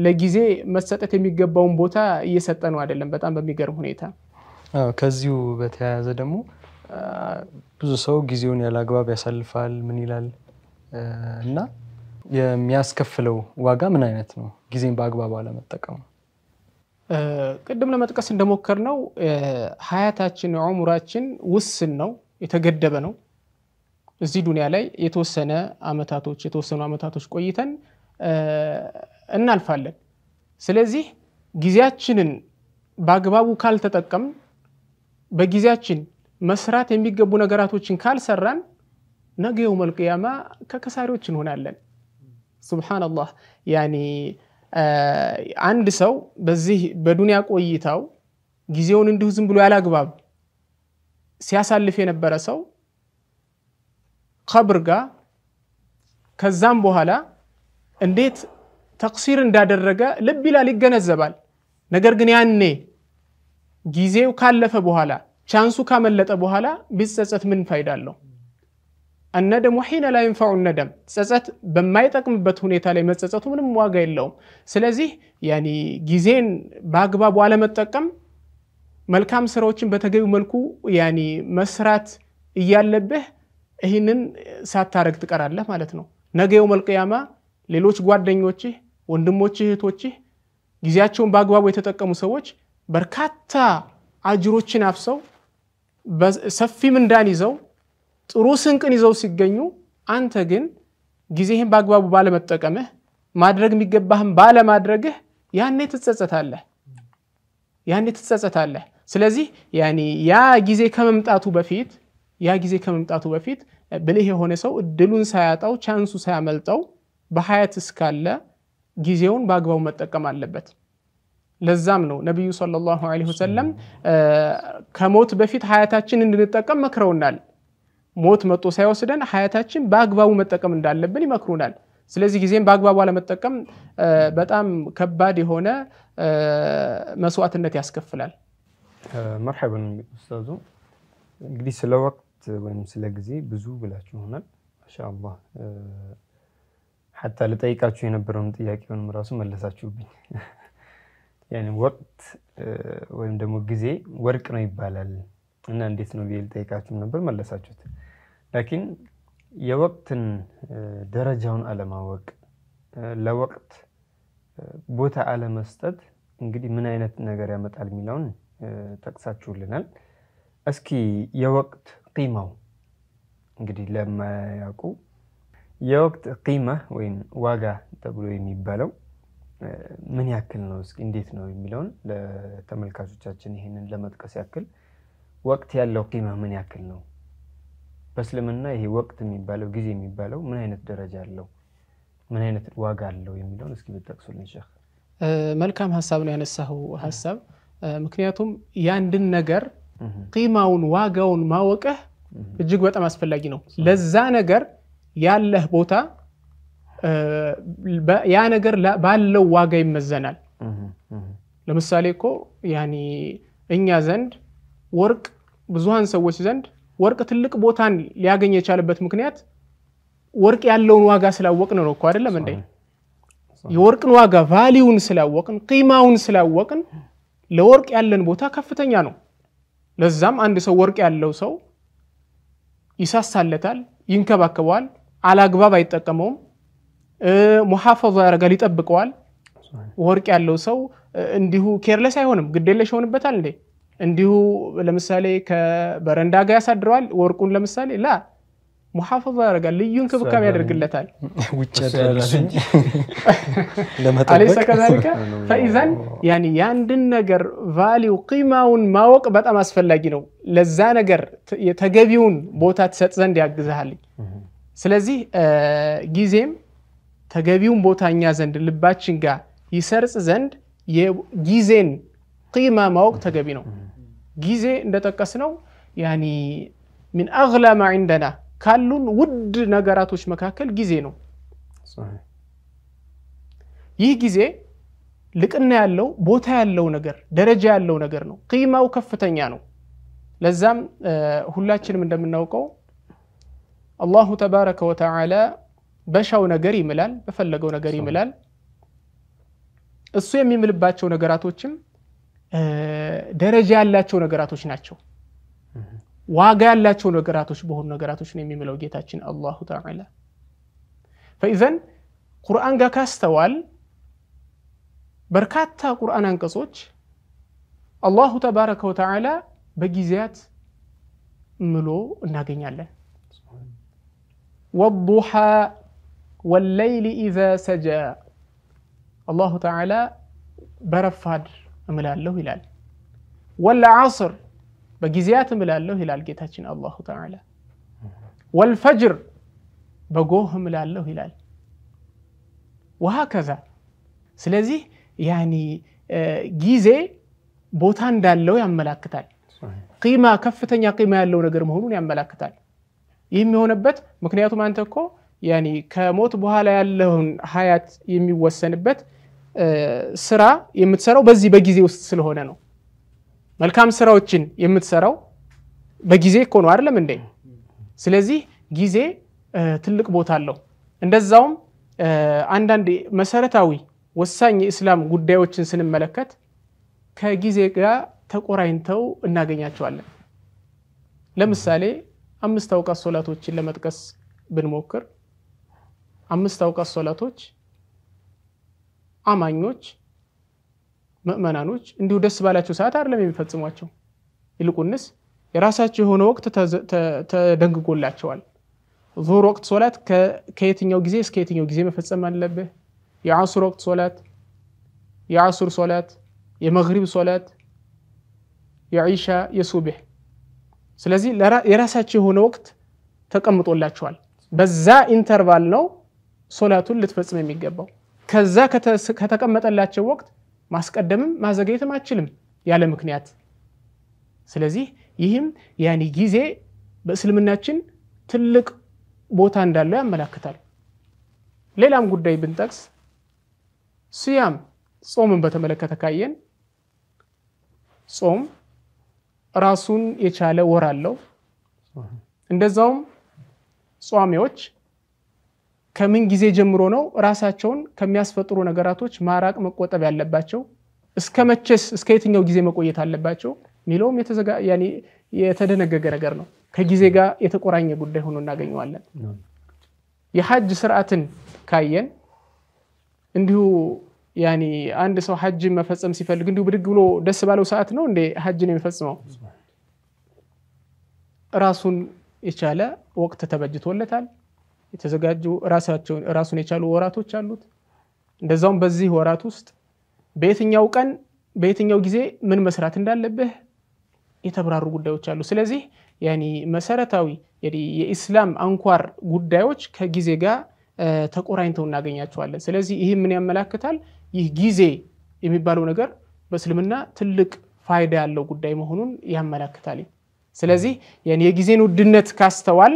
ለጊዜ መሰጠት የሚገባውን ቦታ እየሰጠ ነው አይደለም፣ በጣም በሚገርም ሁኔታ። ከዚሁ በተያያዘ ደግሞ ብዙ ሰው ጊዜውን ያለ አግባብ ያሳልፋል። ምን ይላል እና የሚያስከፍለው ዋጋ ምን አይነት ነው? ጊዜን በአግባቡ አለመጠቀሙ። ቅድም ለመጥቀስ እንደሞከር ነው ሀያታችን ዑሙራችን ውስን ነው፣ የተገደበ ነው። እዚህ ዱኒያ ላይ የተወሰነ አመታቶች የተወሰኑ አመታቶች ቆይተን እናልፋለን። ስለዚህ ጊዜያችንን በአግባቡ ካልተጠቀም በጊዜያችን መስራት የሚገቡ ነገራቶችን ካልሰራን ነገ የውመል ቅያማ ከከሳሪዎች እንሆናለን። ሱብሓነላህ ያኒ አንድ ሰው በዚህ በዱንያ ቆይታው ጊዜውን እንዲሁ ዝም ብሎ ያላግባብ ሲያሳልፍ የነበረ ሰው ቀብር ጋር ከዛም በኋላ እንዴት ተቅሲር እንዳደረገ ልብ ይላል፣ ይገነዘባል። ነገር ግን ያኔ ጊዜው ካለፈ በኋላ ቻንሱ ካመለጠ በኋላ ቢጸጸት ምን ፋይዳ አለው? እነደም ወሒነ ላ ይንፈዑ እነደም ጸጸት በማይጠቅምበት ሁኔታ ላይ መጸጸቱ ምንም ዋጋ የለውም። ስለዚህ ያኒ ጊዜን በአግባቡ አለመጠቀም መልካም ስራዎችን በተገቢው መልኩ ያኒ መስራት እያለብህ ይህንን ሳታረግ ትቀራለህ ማለት ነው። ነገው መልቅያማ ሌሎች ጓደኞችህ፣ ወንድሞችህ፣ እህቶችህ ጊዜያቸውን በአግባቡ የተጠቀሙ ሰዎች በርካታ አጅሮችን አፍሰው ሰፊ ምንዳን ይዘው ጥሩ ስንቅን ይዘው ሲገኙ አንተ ግን ጊዜህን በአግባቡ ባለመጠቀምህ ማድረግ የሚገባህን ባለማድረግህ ያኔ ትጸጸታለህ ያኔ ትጸጸታለህ። ስለዚህ ያ ጊዜ ከመምጣቱ በፊት ያ ጊዜ ከመምጣቱ በፊት ብልህ የሆነ ሰው እድሉን ሳያጣው ቻንሱ ሳያመልጠው በሀያት እስካለ ጊዜውን በአግባቡ መጠቀም አለበት። ለዛም ነው ነቢዩ ሰለላሁ ዐለይሂ ወሰለም ከሞት በፊት ሀያታችን እንድንጠቀም መክረውናል። ሞት መጦ ሳይወስደን ሀያታችን በአግባቡ መጠቀም እንዳለብን ይመክሩናል። ስለዚህ ጊዜም በአግባቡ አለመጠቀም በጣም ከባድ የሆነ መስዋዕትነት ያስከፍላል። መርሐበን ኡስታዙ እንግዲህ ስለ ወቅት ሰዓት ወይም ስለ ጊዜ ብዙ ብላችሁ ይሆናል። ማሻአላህ ሐታ ልጠይቃችሁ የነበረውን ጥያቄውንም ራሱ መለሳችሁብኝ። ወቅት ወይም ደግሞ ጊዜ ወርቅ ነው ይባላል እና እንዴት ነው ብዬ ልጠይቃችሁም ነበር መለሳችሁት። ላኪን የወቅትን ደረጃውን አለማወቅ፣ ለወቅት ቦታ አለመስጠት እንግዲህ ምን አይነት ነገር ያመጣል የሚለውን ጠቅሳችሁልናል። እስኪ የወቅት ቂማው እንግዲህ ለማያውቁ የወቅት ቂማ ወይም ዋጋ ተብሎ የሚባለው ምን ያክል ነው? እስኪ እንዴት ነው የሚለውን ለተመልካቾቻችን ይህንን ለመጥቀስ ያክል ወቅት ያለው ቂማ ምን ያክል ነው? በእስልምና ይሄ ወቅት የሚባለው ጊዜ የሚባለው ምን አይነት ደረጃ አለው? ምን አይነት ዋጋ አለው የሚለውን እስኪ ብጠቅሱልን ሼህ። መልካም ሀሳብ ነው ያነሳው ሀሳብ ምክንያቱም የአንድን ነገር ቂማውን ዋጋውን ማወቅህ እጅግ በጣም አስፈላጊ ነው። ለዛ ነገር ያለህ ቦታ ያ ነገር ባለው ዋጋ ይመዘናል። ለምሳሌ እኮ እኛ ዘንድ ወርቅ ብዙሃን ሰዎች ዘንድ ወርቅ ትልቅ ቦታን ሊያገኝ የቻለበት ምክንያት ወርቅ ያለውን ዋጋ ስላወቅን ነው እኮ አይደለም እንዴ? የወርቅን ዋጋ ቫሊውን ስላወቅን ቂማውን ስላወቅን ለወርቅ ያለን ቦታ ከፍተኛ ነው። ለዛም አንድ ሰው ወርቅ ያለው ሰው ይሳሳለታል፣ ይንከባከበዋል፣ አላግባብ አይጠቀመውም፣ ሙሐፈዛ ያደርጋል፣ ይጠብቀዋል። ወርቅ ያለው ሰው እንዲሁ ኬርለስ አይሆንም፣ ግዴለሽ ይሆንበታል እንዴ እንዲሁ ለምሳሌ ከበረንዳ ጋር ያሳድረዋል ወርቁን ለምሳሌ ላ ሙሐፈዛ ያደርጋል። ልዩ እንክብካቤ ያደርግለታል። አሌሰ ከዛሊከ ፈኢዘን የአንድን ነገር ቫሊው ቂማውን ማወቅ በጣም አስፈላጊ ነው። ለዛ ነገር የተገቢውን ቦታ ትሰጥ ዘንድ ያግዝሃል። ስለዚህ ጊዜም ተገቢውን ቦታ እኛ ዘንድ ልባችን ጋር ይሰርጽ ዘንድ የጊዜን ቂማ ማወቅ ተገቢ ነው። ጊዜ እንደጠቀስ ነው ያኒ ሚን አግላ ማ ዒንደና ካሉን ውድ ነገራቶች መካከል ጊዜ ነው። ይህ ጊዜ ልቅና ያለው ቦታ ያለው ነገር ደረጃ ያለው ነገር ነው። ቂማው ከፍተኛ ነው። ለዛም ሁላችንም እንደምናውቀው አላሁ ተባረከ ወተዓላ በሻው ነገር ይምላል፣ በፈለገው ነገር ይምላል። እሱ የሚምልባቸው ነገራቶችም ደረጃ ያላቸው ነገራቶች ናቸው። ዋጋ ያላቸው ነገራቶች በሆኑ ነገራቶች ነው የሚምለው ጌታችን አላሁ ተዓላ ፈኢዘን ቁርአን ጋር ካስተዋል በርካታ ቁርአን አንቀጾች አላሁ ተባረከ ወተዓላ በጊዜያት ምሎ እናገኛለን ወዱሓ ወለይሊ ኢዛ ሰጃ አላሁ ተዓላ በረፋድ እምላለሁ ይላል ወልዓስር በጊዜያት እምላለሁ ይላል ጌታችን አላሁ ተዓላ። ወልፈጅር በጎህ እምላለሁ ይላል። ውሃ ከዛ ስለዚህ ያኒ ጊዜ ቦታ እንዳለው ያመላክታል። ቂማ ከፍተኛ ቂማ ያለው ነገር መሆኑን ያመላክታል። ይህም የሆነበት ምክንያቱም አንተ እኮ ያኒ ከሞት በኋላ ያለውን ሀያት የሚወሰንበት ስራ የምትሰራው በዚህ በጊዜ ውስጥ ስለሆነ ነው። መልካም ስራዎችን የምትሰራው በጊዜ እኮ ነው አይደለም እንዴ? ስለዚህ ጊዜ ትልቅ ቦታ አለው። እንደዛውም አንዳንድ መሰረታዊ ወሳኝ የእስላም ጉዳዮችን ስንመለከት ከጊዜ ጋር ተቆራኝተው እናገኛቸዋለን። ለምሳሌ አምስት አውቃት ሶላቶችን ለመጥቀስ ብንሞክር አምስት አውቃት ሶላቶች አማኞች ምእመናኖች እንዲሁ ደስ ባላቸው ሰዓት አይደለም የሚፈጽሟቸው። ይልቁንስ የራሳቸው የሆነ ወቅት ተደንግጎላቸዋል። ዙሁር ወቅት ሶላት ከየትኛው ጊዜ እስከ የትኛው ጊዜ መፈጸም አለብህ? የዓሱር ወቅት ሶላት፣ የዓሱር ሶላት፣ የመግሪብ ሶላት፣ የዒሻ፣ የሱብሕ። ስለዚህ የራሳቸው የሆነ ወቅት ተቀምጦላቸዋል። በዛ ኢንተርቫል ነው ሶላቱን ልትፈጽም የሚገባው። ከዛ ከተቀመጠላቸው ወቅት ማስቀደምም ማዘግየትም አችልም ያለ ምክንያት። ስለዚህ ይህም ያኒ ጊዜ በእስልምናችን ትልቅ ቦታ እንዳለው ያመላክታል። ሌላም ጉዳይ ብንጠቅስ ስያም ጾምን በተመለከተ ካየን ጾም ራሱን የቻለ ወር አለው። እንደዛውም ጿሚዎች ከምን ጊዜ ጀምሮ ነው ራሳቸውን ከሚያስፈጥሩ ነገራቶች ማራቅ መቆጠብ ያለባቸው? እስከ መቼስ እስከ የትኛው ጊዜ መቆየት አለባቸው የሚለውም የተደነገገ ነገር ነው። ከጊዜ ጋር የተቆራኘ ጉዳይ ሆኖ እናገኘዋለን። የሐጅ ስርዓትን ካየን እንዲሁ አንድ ሰው ሐጅ መፈጸም ሲፈልግ እንዲሁ ብድግ ብሎ ደስ ባለው ሰዓት ነው እንዴ ሐጅን የሚፈጽመው? ራሱን የቻለ ወቅት ተበጅቶለታል። የተዘጋጁ ራሳቸውን ራሱን የቻሉ ወራቶች አሉት። እንደዛውም በዚህ ወራት ውስጥ በየትኛው ቀን በየትኛው ጊዜ ምን መስራት እንዳለብህ የተብራሩ ጉዳዮች አሉ። ስለዚህ ያኒ መሰረታዊ የኢስላም አንኳር ጉዳዮች ከጊዜ ጋር ተቆራኝተው እናገኛቸዋለን። ስለዚህ ይህ ምን ያመላክታል? ይህ ጊዜ የሚባለው ነገር በእስልምና ትልቅ ፋይዳ ያለው ጉዳይ መሆኑን ያመላክታል። ስለዚህ የጊዜን ውድነት ካስተዋል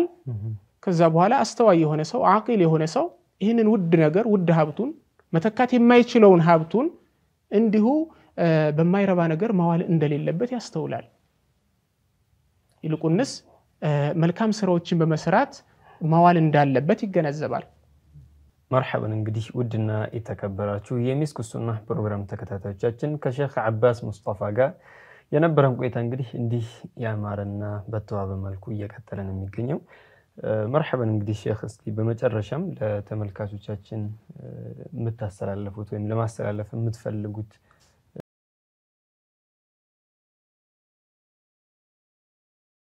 ከዛ በኋላ አስተዋይ የሆነ ሰው አቂል የሆነ ሰው ይህንን ውድ ነገር ውድ ሀብቱን መተካት የማይችለውን ሀብቱን እንዲሁ በማይረባ ነገር መዋል እንደሌለበት ያስተውላል። ይልቁንስ መልካም ስራዎችን በመስራት መዋል እንዳለበት ይገነዘባል። መርሐበን እንግዲህ ውድና የተከበራችሁ የሚስክ ሱና ፕሮግራም ተከታታዮቻችን ከሼክ አባስ ሙስጠፋ ጋር የነበረን ቆይታ እንግዲህ እንዲህ ያማረና በተዋበ መልኩ እየቀጠለን የሚገኘው መርሐበን እንግዲህ ሼክ፣ እስኪ በመጨረሻም ለተመልካቾቻችን የምታስተላለፉት ወይም ለማስተላለፍ የምትፈልጉት